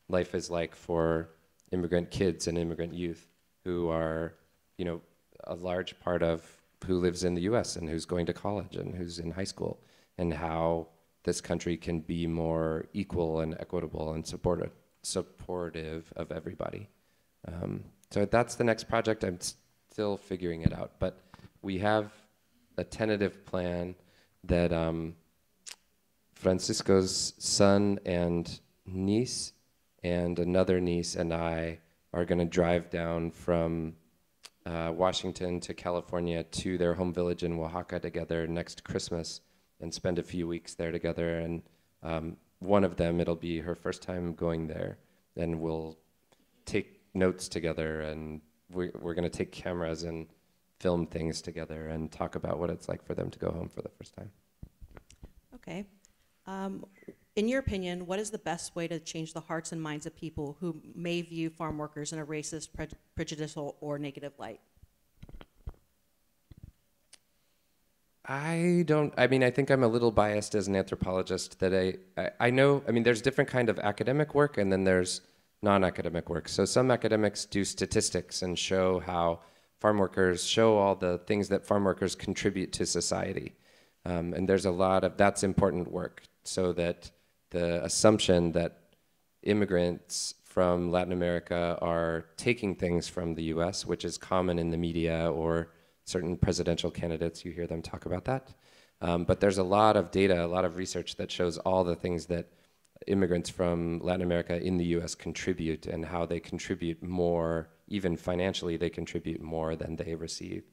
life is like for immigrant kids and immigrant youth who are, you know, a large part of who lives in the U.S. and who's going to college and who's in high school, and how this country can be more equal and equitable and supportive, supportive of everybody. Um, so that's the next project. I'm still figuring it out, but we have a tentative plan that um, Francisco's son and niece and another niece and I are going to drive down from uh, Washington to California to their home village in Oaxaca together next Christmas and spend a few weeks there together. And um, one of them, it'll be her first time going there, and we'll take notes together and we're, we're going to take cameras and film things together and talk about what it's like for them to go home for the first time. Okay. Um, in your opinion, what is the best way to change the hearts and minds of people who may view farm workers in a racist, prejudicial, or negative light? I don't. I mean, I think I'm a little biased as an anthropologist that I, I, I know. I mean, there's different kind of academic work, and then there's non-academic work. So some academics do statistics and show how farm workers, show all the things that farm workers contribute to society. Um, and there's a lot of that's important work so that the assumption that immigrants from Latin America are taking things from the US, which is common in the media or certain presidential candidates, you hear them talk about that. Um, but there's a lot of data, a lot of research that shows all the things that immigrants from Latin America in the US contribute and how they contribute more even financially, they contribute more than they receive.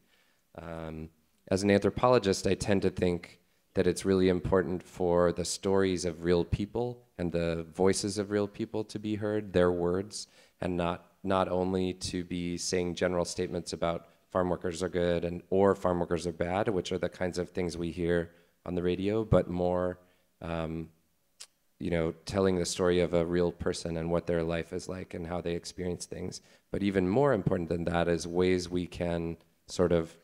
Um, as an anthropologist, I tend to think that it's really important for the stories of real people and the voices of real people to be heard, their words, and not, not only to be saying general statements about farm workers are good and or farm workers are bad, which are the kinds of things we hear on the radio, but more um, you know, telling the story of a real person and what their life is like and how they experience things. But even more important than that is ways we can sort of,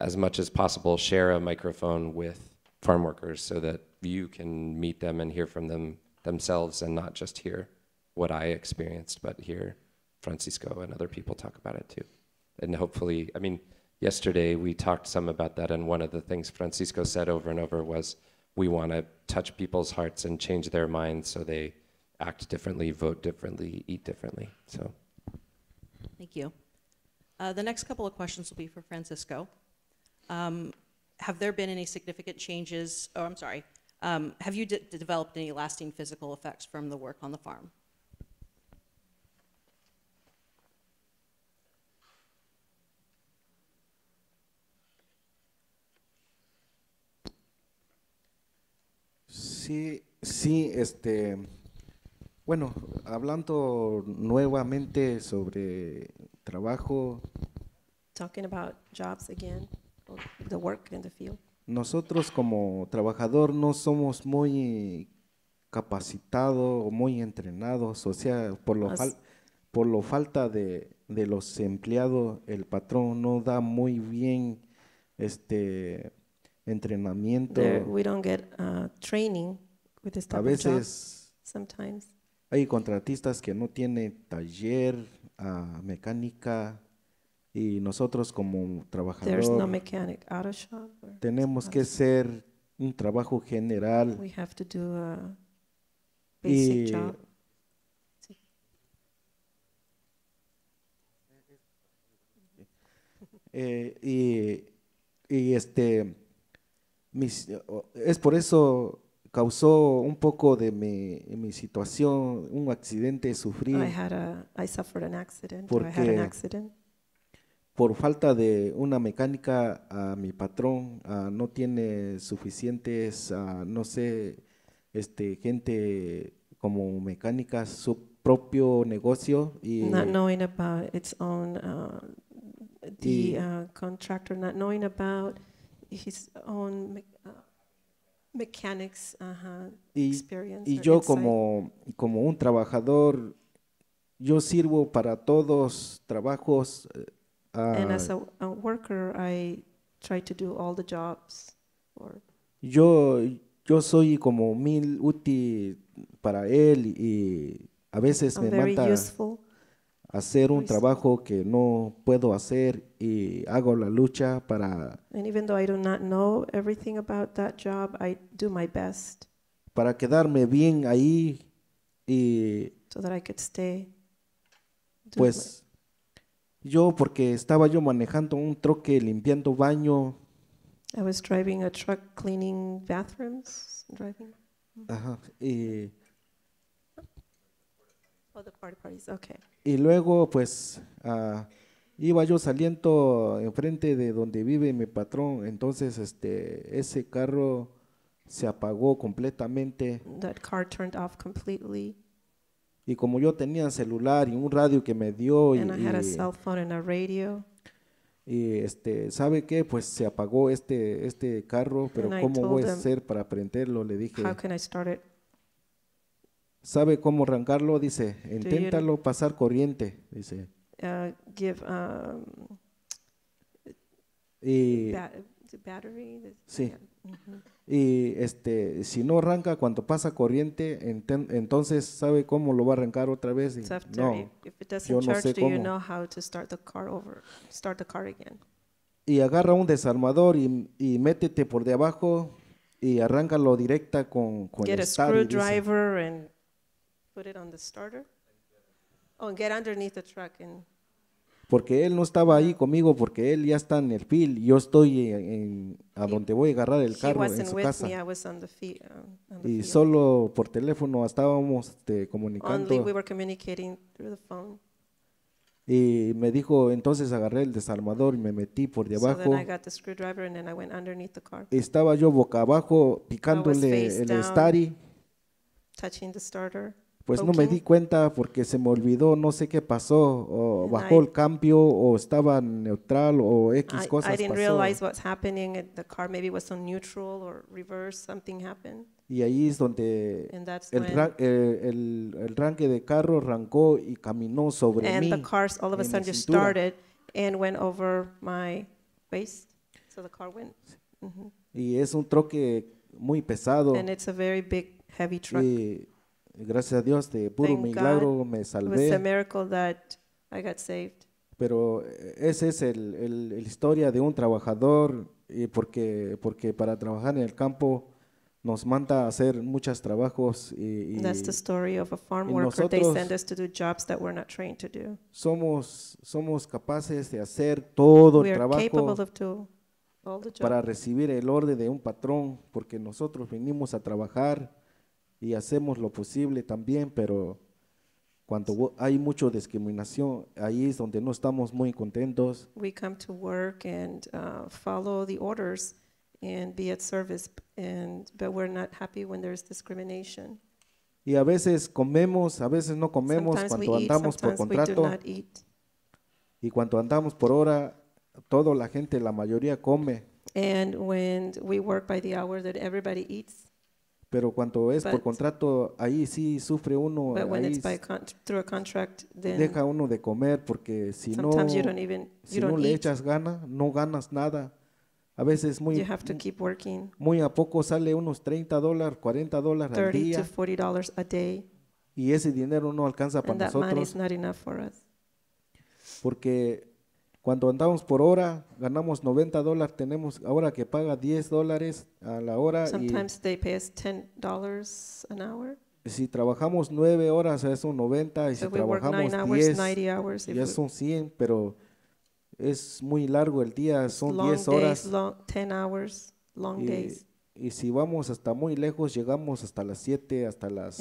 as much as possible, share a microphone with farm workers so that you can meet them and hear from them themselves and not just hear what I experienced, but hear Francisco and other people talk about it too. And hopefully, I mean, yesterday we talked some about that, and one of the things Francisco said over and over was, we want to touch people's hearts and change their minds so they act differently, vote differently, eat differently. So, thank you. Uh, the next couple of questions will be for Francisco. Um, have there been any significant changes? Oh, I'm sorry. Um, have you de developed any lasting physical effects from the work on the farm? Sí, sí, este, bueno, hablando nuevamente sobre trabajo. Talking about jobs again, the work in the field. Nosotros como trabajador no somos muy capacitados o muy entrenados, o sea, por lo, por lo falta de, de los empleados, el patrón no da muy bien este entrenamiento. we don't get uh, training with this type A veces sometimes. hay contratistas que no tienen taller, uh, mecánica, y nosotros como trabajadores There's no mechanic shop tenemos que ser un trabajo general. We have to do a basic y job. Eh, y, y, este es por eso causó un poco de mi, situación, un accidente sufrí. Porque por falta de una mecánica, a mi patrón no tiene suficientes, no sé, este, gente como mecánica, su propio negocio. not knowing its own, uh, the uh, contractor, not knowing about his own uh, mechanics uh -huh, y, experience y yo como, como un trabajador, yo sirvo para todos trabajos. Eh, ah. And as a, a, worker, I try to do all the jobs. Or yo, yo soy como mil útil para él y a veces I'm me manda... Useful hacer un trabajo que no puedo hacer y hago la lucha para And even though I do not know everything about that job, I do my best para quedarme bien ahí y so that I could stay. pues yo porque estaba yo manejando un troque limpiando baño I was driving a truck cleaning bathrooms, driving. Ajá, y y luego, pues, ah, iba yo saliendo enfrente de donde vive mi patrón, entonces este, ese carro se apagó completamente. That car turned off completely. Y como yo tenía celular y un radio que me dio y, y este, ¿sabe qué? Pues se apagó este este carro, pero ¿cómo voy a hacer para prenderlo? Le dije. How can I start sabe cómo arrancarlo, dice, inténtalo pasar corriente, dice. Uh, um, y, sí. Mm-hmm. Y este, si no arranca cuando pasa corriente, entonces sabe cómo lo va a arrancar otra vez. Y, no, yo no sé cómo. Y agarra un desarmador y, y métete por debajo y arráncalo directa con, con el a porque él no estaba ahí conmigo, porque él ya está en el Y yo estoy en, a donde voy a agarrar el carro en su casa. Uh, y solo por teléfono estábamos este, comunicando. y me dijo, entonces agarré el desarmador y me metí por debajo. Estaba yo boca abajo picándole el down, starter pues okay. no me di cuenta porque se me olvidó, no sé qué pasó, o bajó I, el cambio, o estaba neutral, o X I, cosas I didn't pasó. realize what's happening, eh, the car maybe was on neutral or reverse, something happened. Y ahí es donde el, ra el, el, ranque de carro arrancó y caminó sobre and mí. And the car all of a sudden just started and went over my waist, so the car went. Mm -hmm. Y es un troque muy pesado. And it's a very big, heavy truck. Y Gracias a Dios, de puro milagro me salvé. Pero eh, esa es el, el- historia de un trabajador, y porque, porque para trabajar en el campo nos manda a hacer muchos trabajos y, somos, capaces de hacer todo el trabajo para recibir el orden de un patrón, porque nosotros venimos a trabajar y hacemos lo posible también, pero cuando hay mucha discriminación, ahí es donde no estamos muy contentos. We come to work and uh, follow the orders and be at service, and, but we're not happy when there's discrimination. Y a veces comemos, a veces no comemos cuando andamos por contrato. Y cuando andamos por hora, toda la gente, la mayoría come. And when we work by the hour that everybody eats. Pero cuando es por contrato, ahí sí sufre uno. ahí deja uno de comer porque si no, si no le echas gana, no ganas nada. A veces muy, muy a poco sale unos 30 dólares, 40 dólares al día. to 40 a Y ese dinero no alcanza para nosotros porque cuando andamos por hora, ganamos 90 dólares, tenemos ahora que paga 10 dólares a la hora. Sometimes y they pay us an Si trabajamos 9 horas es un 90 y si trabajamos 10 hours, ya son 100, pero es muy largo el día, son 10 horas. y, y si vamos hasta muy lejos, llegamos hasta las 7, hasta las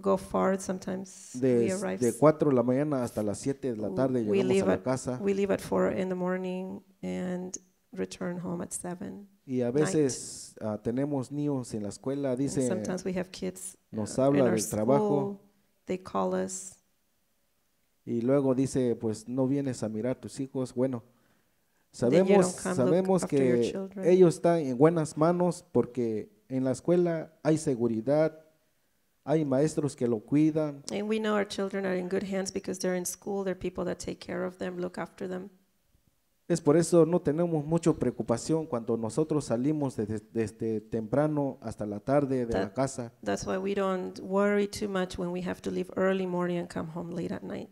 go far sometimes we arrive. de 4 de la mañana hasta las 7 de la tarde we llegamos leave a la at, casa we leave at 4 in the morning and return home at 7. y a veces ah, tenemos niños en la escuela, dicen, dice, we have kids uh, nos uh, habla del trabajo They call us. y luego dice, pues no vienes a mirar tus hijos. Bueno, sabemos, sabemos que ellos están en buenas manos porque en la escuela hay seguridad, hay maestros que lo cuidan. And we know our children are in good hands because they're in school. There are people that take care of them, look after them. Es por eso no tenemos mucha preocupación cuando nosotros salimos desde, desde este temprano hasta la tarde de That- la casa. That's why we don't worry too much when we have to leave early morning and come home late at night.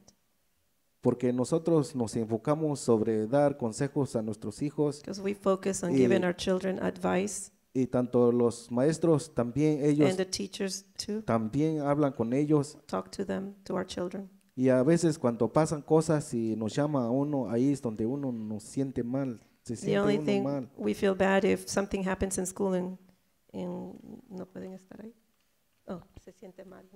porque nosotros nos enfocamos sobre dar consejos a nuestros hijos Because we focus on giving our children advice y tanto los maestros también ellos también hablan con ellos talk to them to our children y a veces cuando pasan cosas y nos llama a uno ahí es donde uno nos siente mal se siente mal we feel bad if something happens in school no pueden estar ahí oh se siente mal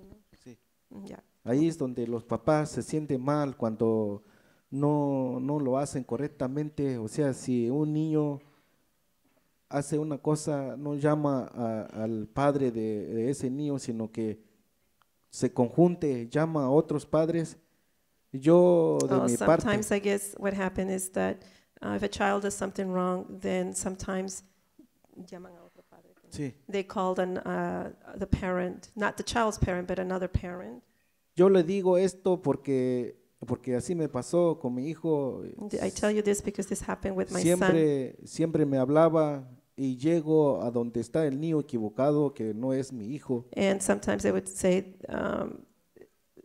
sí. Mm, ahí es donde los papás se sienten mal cuando no no lo hacen correctamente o sea si un niño hace una cosa, no llama a, al padre de, de, ese niño, sino que se conjunte, llama a otros padres. Yo de oh, mi sometimes parte. I guess what happened is that uh, if a child does something wrong, then sometimes llaman a otro padre. Sí. They called an, uh, the parent, not the child's parent, but another parent. Yo le digo esto porque porque así me pasó con mi hijo. I tell you this because this happened with my siempre, son. Siempre me hablaba y llego a donde está el niño equivocado que no es mi hijo. And sometimes they would say um,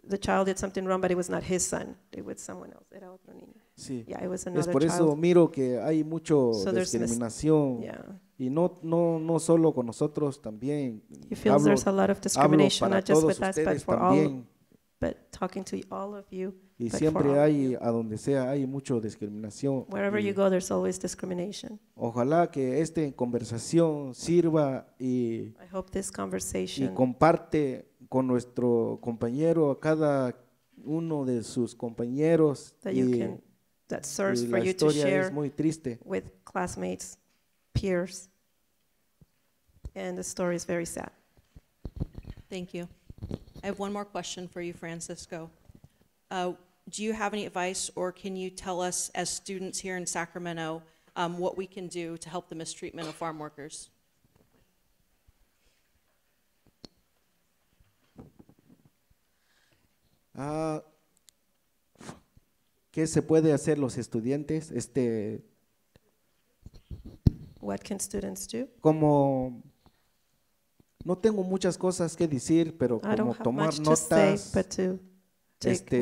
the child did something wrong, but it was not his son. It was someone else. Era otro niño. Sí. Yeah, it was another es por eso miro que hay mucho So discriminación y no, no, no solo con nosotros también. He feels Hablo, there's a lot of hablo discrimination, para not just todos with us, but ustedes for all but talking to all of you. Y siempre hay, a donde sea, hay discriminación. Wherever you go, there's always discrimination. Ojalá que esta conversación sirva y, I hope this y conversation comparte con nuestro compañero, a cada uno de sus compañeros. that you can, that serves y for la you to historia es share muy triste. with classmates, peers, and the story is very sad. Thank you. I have one more question for you, Francisco. Uh, do you have any advice or can you tell us as students here in Sacramento um, what we can do to help the mistreatment of farm workers? Uh, ¿Qué se puede hacer los estudiantes? Este, What can students do? ¿Cómo No tengo muchas cosas que decir, pero como tomar notas, este,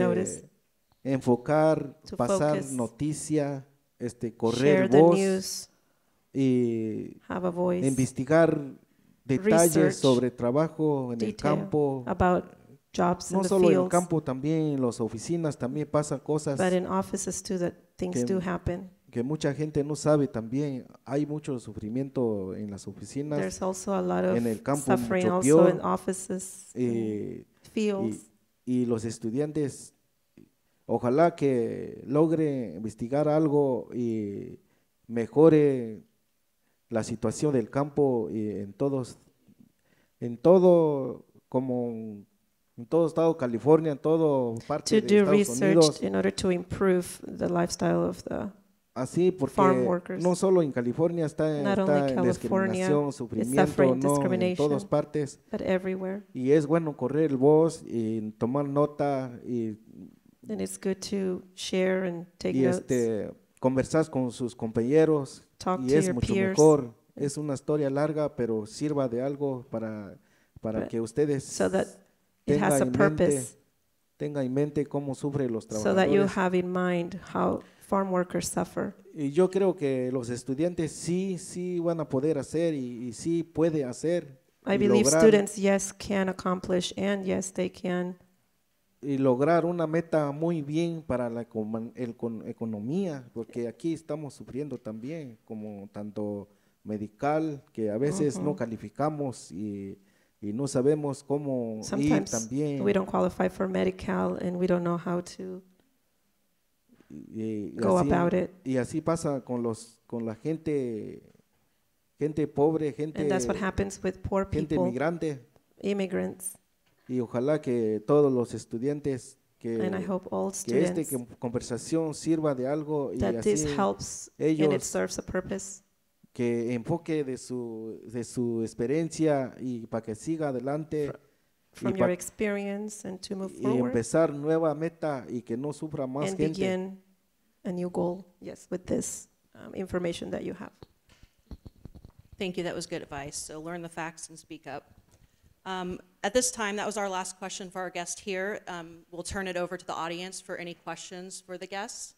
enfocar, pasar noticia, este, correr voz y investigar detalles sobre trabajo en el campo. Jobs no solo en el campo, también en las oficinas también pasan cosas que mucha gente no sabe también, hay mucho sufrimiento en las oficinas, en el campo, mucho eh, Y, los estudiantes, ojalá que logre investigar algo y mejore la situación del campo en todos, en todo como en todo estado California, en todo parte de Estados Unidos. Así, porque no solo en California está, está discriminación, sufrimiento, no, en todas partes. Y es bueno correr el voz y tomar nota y, and it's good to share and take y este, notes. conversar con sus compañeros Talk y es mucho peers. mejor. Es una historia larga, pero sirva de algo para, para que ustedes so that en mente, tenga en mente cómo sufren los trabajadores. So that you have in mind how farm workers suffer. yo creo que los estudiantes sí, sí van a poder hacer y, sí puede hacer. I believe students yes can accomplish and yes they can. Y lograr una meta muy bien para la economía, porque aquí estamos sufriendo también, como tanto medical, que a veces no calificamos y no sabemos cómo Sometimes ir también. We don't qualify for medical and we don't know how to y, así, y así pasa con, los, con la gente, gente pobre, gente, gente migrante. Immigrants. Y ojalá que todos los estudiantes que, que esta conversación sirva de algo y así ellos que enfoque de su, de su experiencia y para que siga adelante. from your experience and to move y forward. empezar nueva meta y que no sufra más and gente. begin a new goal, yes, with this um, information that you have. Thank you, that was good advice. So learn the facts and speak up. Um, at this time, that was our last question for our guest here. Um, we'll turn it over to the audience for any questions for the guests.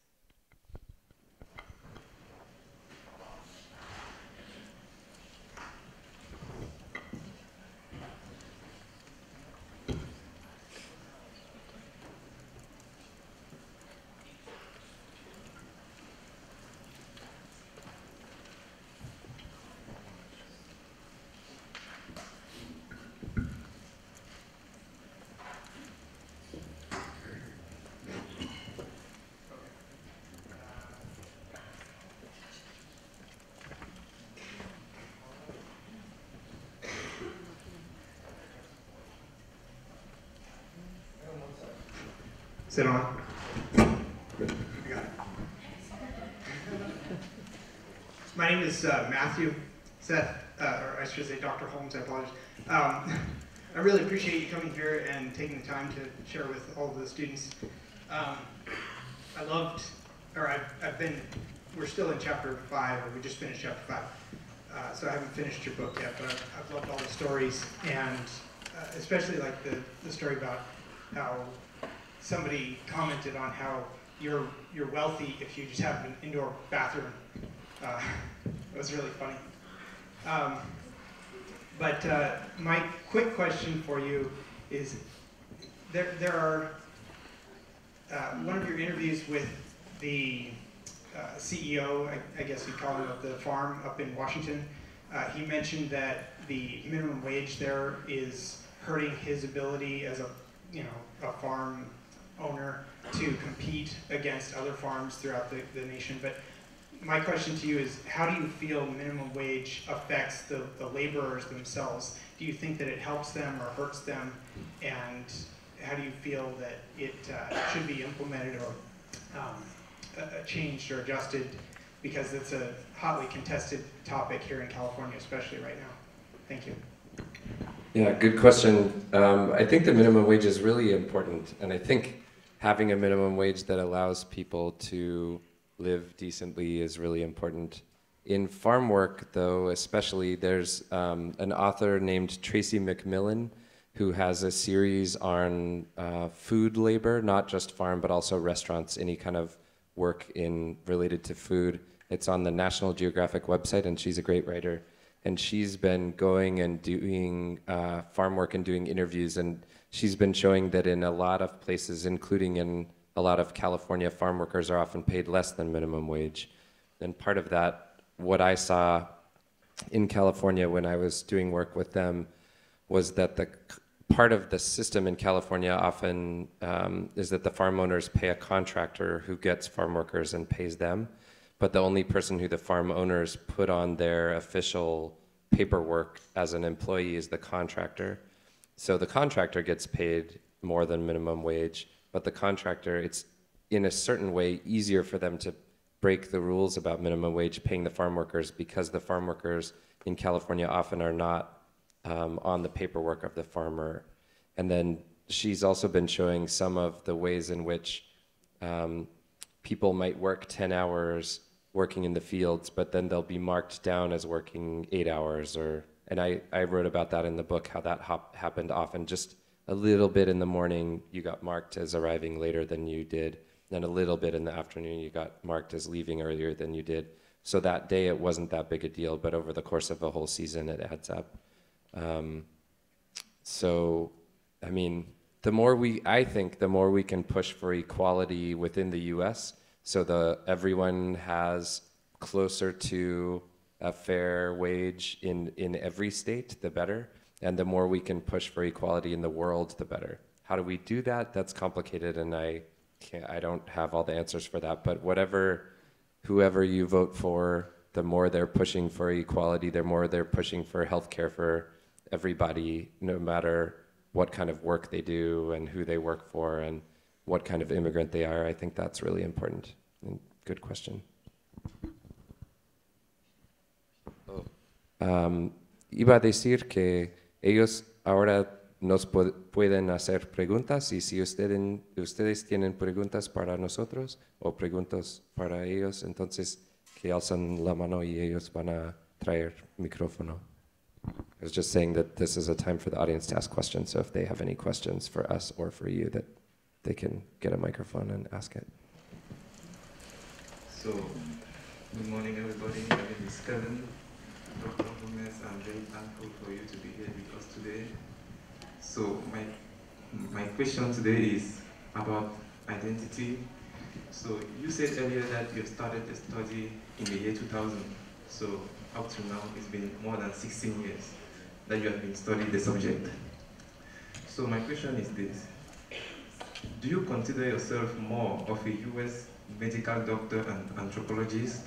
Sit on? My name is uh, Matthew Seth, uh, or I should say Dr. Holmes, I apologize. Um, I really appreciate you coming here and taking the time to share with all the students. Um, I loved, or I've, I've, been, we're still in chapter five, or we just finished chapter five. Uh, so I haven't finished your book yet, but I've, I've loved all the stories, and uh, especially like the, the story about how somebody commented on how you're, you're wealthy if you just have an indoor bathroom. Uh, it was really funny. Um, but uh, my quick question for you is, there, there are, uh, one of your interviews with the uh, CEO, I, I guess you call him, of the farm up in Washington, uh, he mentioned that the minimum wage there is hurting his ability as a, you know, a farm owner to compete against other farms throughout the, the nation. But my question to you is, how do you feel minimum wage affects the, the laborers themselves? Do you think that it helps them or hurts them? And how do you feel that it uh, should be implemented or um, uh, changed or adjusted? Because it's a hotly contested topic here in California, especially right now. Thank you. Yeah, good question. Um, I think the minimum wage is really important, and I think having a minimum wage that allows people to live decently is really important. In farm work, though, especially, there's um, an author named Tracy McMillan who has a series on uh, food labor, not just farm, but also restaurants, any kind of work in related to food. It's on the National Geographic website, and she's a great writer. And she's been going and doing uh, farm work and doing interviews and she's been showing that in a lot of places, including in a lot of California, farm workers are often paid less than minimum wage. And part of that, what I saw in California when I was doing work with them, was that the part of the system in California often um, is that the farm owners pay a contractor who gets farm workers and pays them, but the only person who the farm owners put on their official paperwork as an employee is the contractor. So the contractor gets paid more than minimum wage, but the contractor, it's in a certain way easier for them to break the rules about minimum wage paying the farm workers because the farm workers in California often are not um, on the paperwork of the farmer. And then she's also been showing some of the ways in which um, people might work 10 hours working in the fields, but then they'll be marked down as working eight hours or and I, I wrote about that in the book how that hop happened often just a little bit in the morning you got marked as arriving later than you did and a little bit in the afternoon you got marked as leaving earlier than you did so that day it wasn't that big a deal but over the course of a whole season it adds up um, so i mean the more we i think the more we can push for equality within the us so the everyone has closer to a fair wage in, in every state, the better. And the more we can push for equality in the world, the better. How do we do that? That's complicated, and I can't, I don't have all the answers for that. But whatever, whoever you vote for, the more they're pushing for equality, the more they're pushing for healthcare for everybody, no matter what kind of work they do and who they work for and what kind of immigrant they are. I think that's really important. And good question. Um, iba a decir que ellos ahora nos pu pueden hacer preguntas y si ustedes tienen preguntas para nosotros o preguntas para ellos, entonces que alzan la mano y ellos van a traer micrófono. I was just saying that this is a time for the audience to ask questions, so if they have any questions for us or for you, that they can get a microphone and ask it. So, good morning everybody, my name is Kevin. Dr. Gomez, I'm very thankful for you to be here with us today. So my, my question today is about identity. So you said earlier that you started the study in the year 2000. So up to now, it's been more than 16 years that you have been studying the subject. So my question is this. Do you consider yourself more of a US medical doctor and anthropologist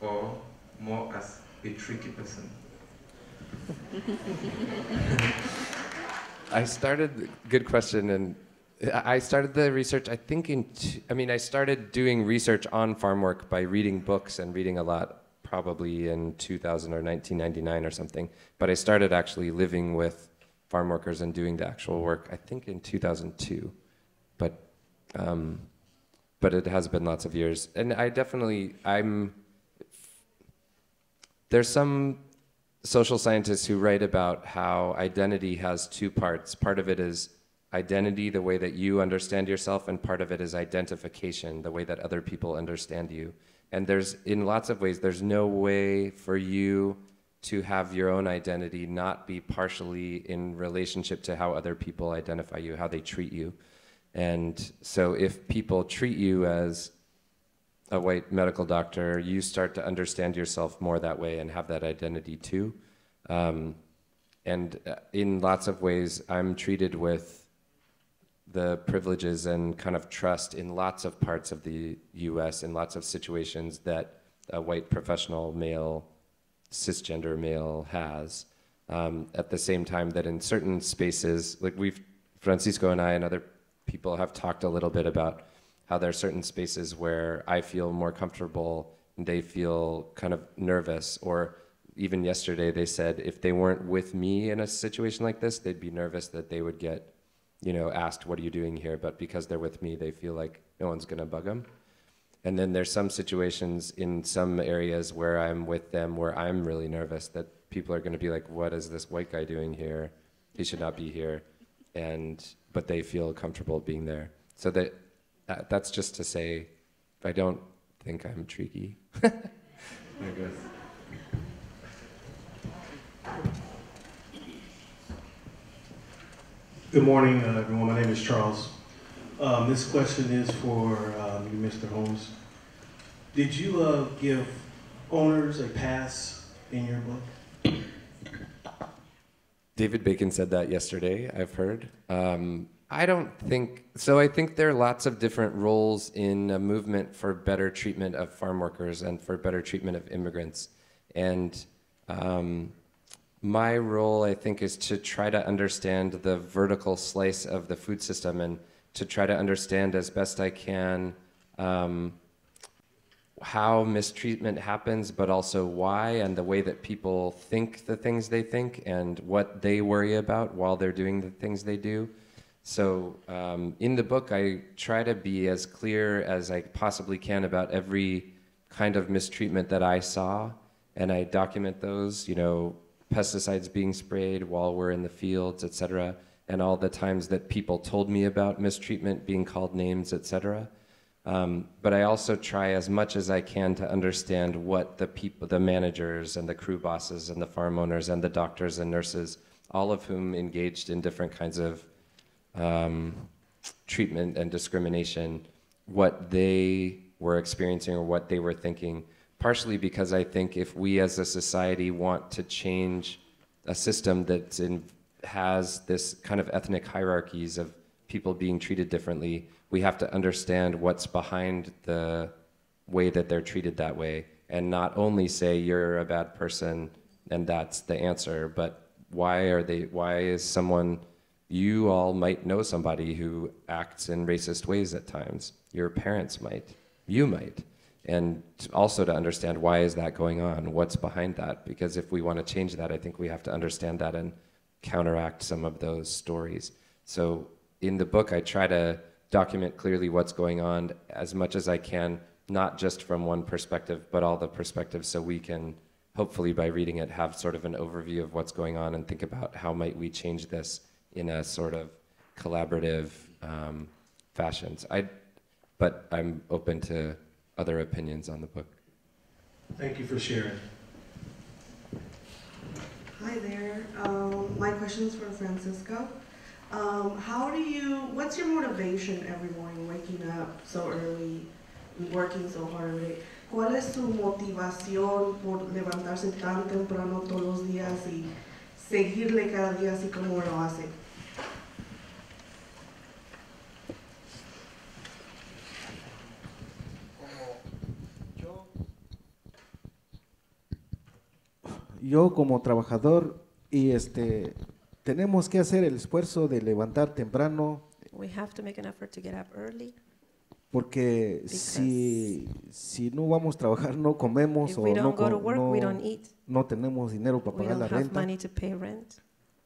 or more as a tricky person. I started, good question, and I started the research, I think in, I mean, I started doing research on farm work by reading books and reading a lot, probably in 2000 or 1999 or something. But I started actually living with farm workers and doing the actual work, I think in 2002. But, um, but it has been lots of years. And I definitely, I'm, there's some social scientists who write about how identity has two parts. Part of it is identity, the way that you understand yourself, and part of it is identification, the way that other people understand you. And there's, in lots of ways, there's no way for you to have your own identity not be partially in relationship to how other people identify you, how they treat you. And so if people treat you as a white medical doctor, you start to understand yourself more that way and have that identity too. Um, and uh, in lots of ways, I'm treated with the privileges and kind of trust in lots of parts of the US, in lots of situations that a white professional male, cisgender male has. Um, at the same time, that in certain spaces, like we've, Francisco and I and other people have talked a little bit about how there are certain spaces where I feel more comfortable and they feel kind of nervous. Or even yesterday, they said if they weren't with me in a situation like this, they'd be nervous that they would get, you know, asked, What are you doing here? But because they're with me, they feel like no one's going to bug them. And then there's some situations in some areas where I'm with them where I'm really nervous that people are going to be like, What is this white guy doing here? He should not be here. And, but they feel comfortable being there. So that that, that's just to say, I don't think I'm tricky. Good morning, uh, everyone. My name is Charles. Um, this question is for um, Mr. Holmes. Did you uh, give owners a pass in your book? David Bacon said that yesterday, I've heard. Um, I don't think so. I think there are lots of different roles in a movement for better treatment of farm workers and for better treatment of immigrants. And um, my role, I think, is to try to understand the vertical slice of the food system and to try to understand as best I can um, how mistreatment happens, but also why, and the way that people think the things they think and what they worry about while they're doing the things they do. So um, in the book, I try to be as clear as I possibly can about every kind of mistreatment that I saw, and I document those. You know, pesticides being sprayed while we're in the fields, etc., and all the times that people told me about mistreatment, being called names, etc. Um, but I also try as much as I can to understand what the people, the managers and the crew bosses and the farm owners and the doctors and nurses, all of whom engaged in different kinds of um, treatment and discrimination, what they were experiencing or what they were thinking. Partially because I think if we as a society want to change a system that has this kind of ethnic hierarchies of people being treated differently, we have to understand what's behind the way that they're treated that way and not only say you're a bad person and that's the answer, but why are they, why is someone you all might know somebody who acts in racist ways at times. Your parents might. You might. And also to understand why is that going on? What's behind that? Because if we want to change that, I think we have to understand that and counteract some of those stories. So in the book, I try to document clearly what's going on as much as I can, not just from one perspective, but all the perspectives so we can hopefully by reading it have sort of an overview of what's going on and think about how might we change this in a sort of collaborative um, fashion. So I, but I'm open to other opinions on the book. Thank you for sharing. Hi there. Um, my question is for Francisco. Um, how do you, what's your motivation every morning, waking up so early, working so hard every day? ¿Cuál es su motivación por levantarse tan temprano todos los días y seguirle cada día así como lo hace? yo como trabajador y este tenemos que hacer el esfuerzo de levantar temprano. Porque si, si no vamos a trabajar, no comemos o no, no, tenemos dinero para pagar la renta.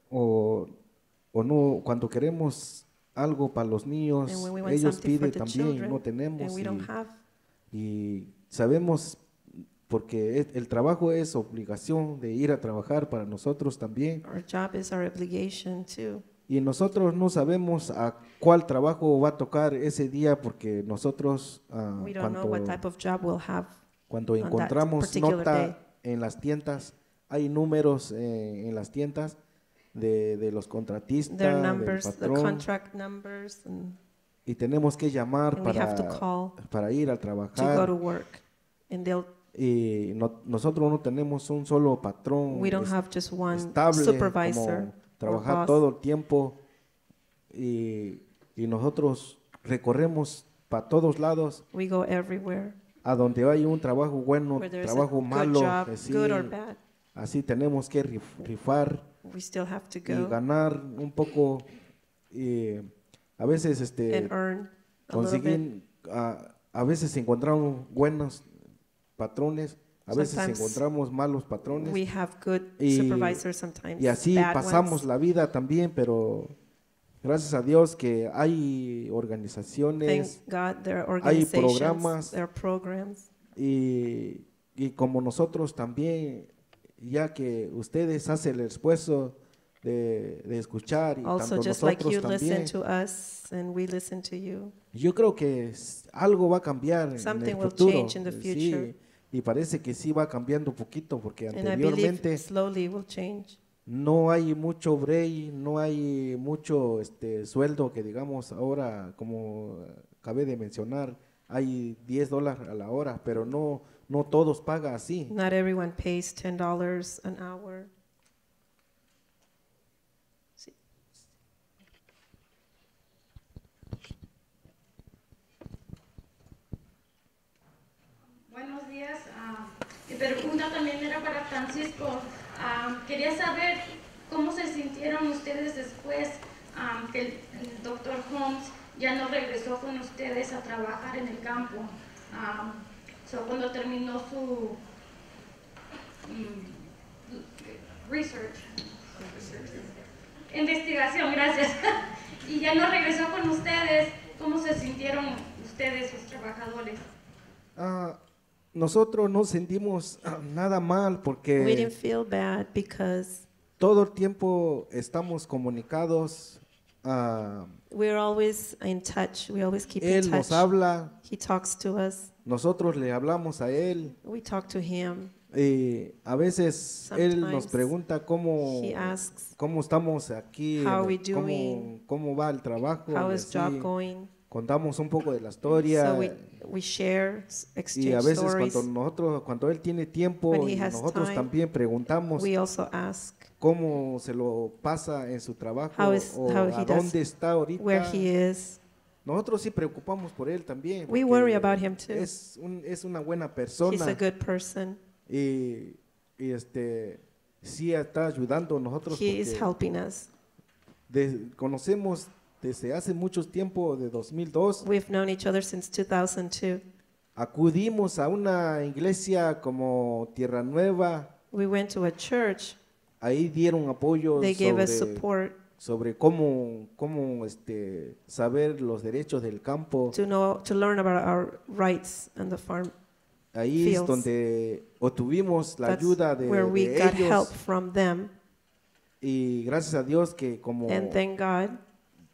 O, o no, cuando queremos algo para los niños, ellos piden también y no tenemos. Y, y sabemos porque el trabajo es obligación de ir a trabajar para nosotros también. Y nosotros no sabemos a cuál trabajo va a tocar ese día porque nosotros ah, cuando, encontramos nota en las tiendas, hay números eh, en las tiendas de, los contratistas, y tenemos que llamar para, para ir a trabajar y nosotros no tenemos un solo patrón estable como trabajar todo el tiempo y, nosotros recorremos para todos lados a donde hay un trabajo bueno trabajo malo así, tenemos que rifar y ganar un poco y a veces este conseguir a, a veces encontramos buenos patrones. A veces encontramos malos patrones. y, así pasamos la vida también, pero gracias a Dios que hay organizaciones, hay programas. Y, y como nosotros también, ya que ustedes hacen el esfuerzo de, de escuchar y tanto nosotros también. Yo creo que algo va a cambiar en el futuro y parece que sí va cambiando un poquito porque anteriormente no hay mucho break, no hay mucho este, sueldo que digamos ahora, como acabé de mencionar, hay 10 dólares a la hora, pero no, no todos pagan así. Not everyone pays $10 an hour. pregunta también era para Francisco. Ah, quería saber cómo se sintieron ustedes después ah, que el, doctor Holmes ya no regresó con ustedes a trabajar en el campo. Ah, cuando terminó su mm, investigación, gracias, y ya no regresó con ustedes, ¿cómo se sintieron ustedes, sus trabajadores? nosotros no sentimos ah, nada mal porque todo el tiempo estamos comunicados. Uh, We're always in touch. We always keep in touch. nos habla. He talks to us. Nosotros le hablamos a él. We talk to him. Y a veces él nos pregunta cómo, cómo estamos aquí, cómo, cómo, va el trabajo. How is job going? contamos un poco de la historia. y a veces cuando nosotros, cuando él tiene tiempo nosotros también preguntamos cómo se lo pasa en su trabajo o dónde está ahorita. Nosotros sí preocupamos por él también. Es, una buena persona. Y, este sí está ayudando a nosotros. porque conocemos desde hace mucho tiempo, de 2002. Acudimos a una iglesia como Tierra Nueva. Ahí dieron apoyo sobre, sobre cómo, cómo este, saber los derechos del campo. Ahí es donde obtuvimos la ayuda de, ellos. Y gracias a Dios que como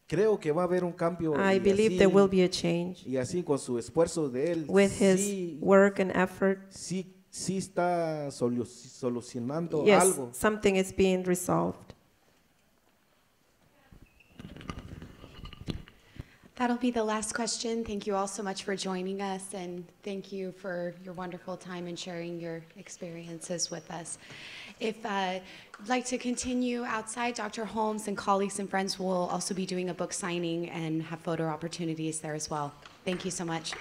Creo que va a haber un cambio. I believe así, there will be a change. Y así con su esfuerzo de él. With his work and effort. Sí, sí está solu solucionando yes, algo. Something is being resolved. That'll be the last question. Thank you all so much for joining us, and thank you for your wonderful time and sharing your experiences with us. If uh, you'd like to continue outside, Dr. Holmes and colleagues and friends will also be doing a book signing and have photo opportunities there as well. Thank you so much.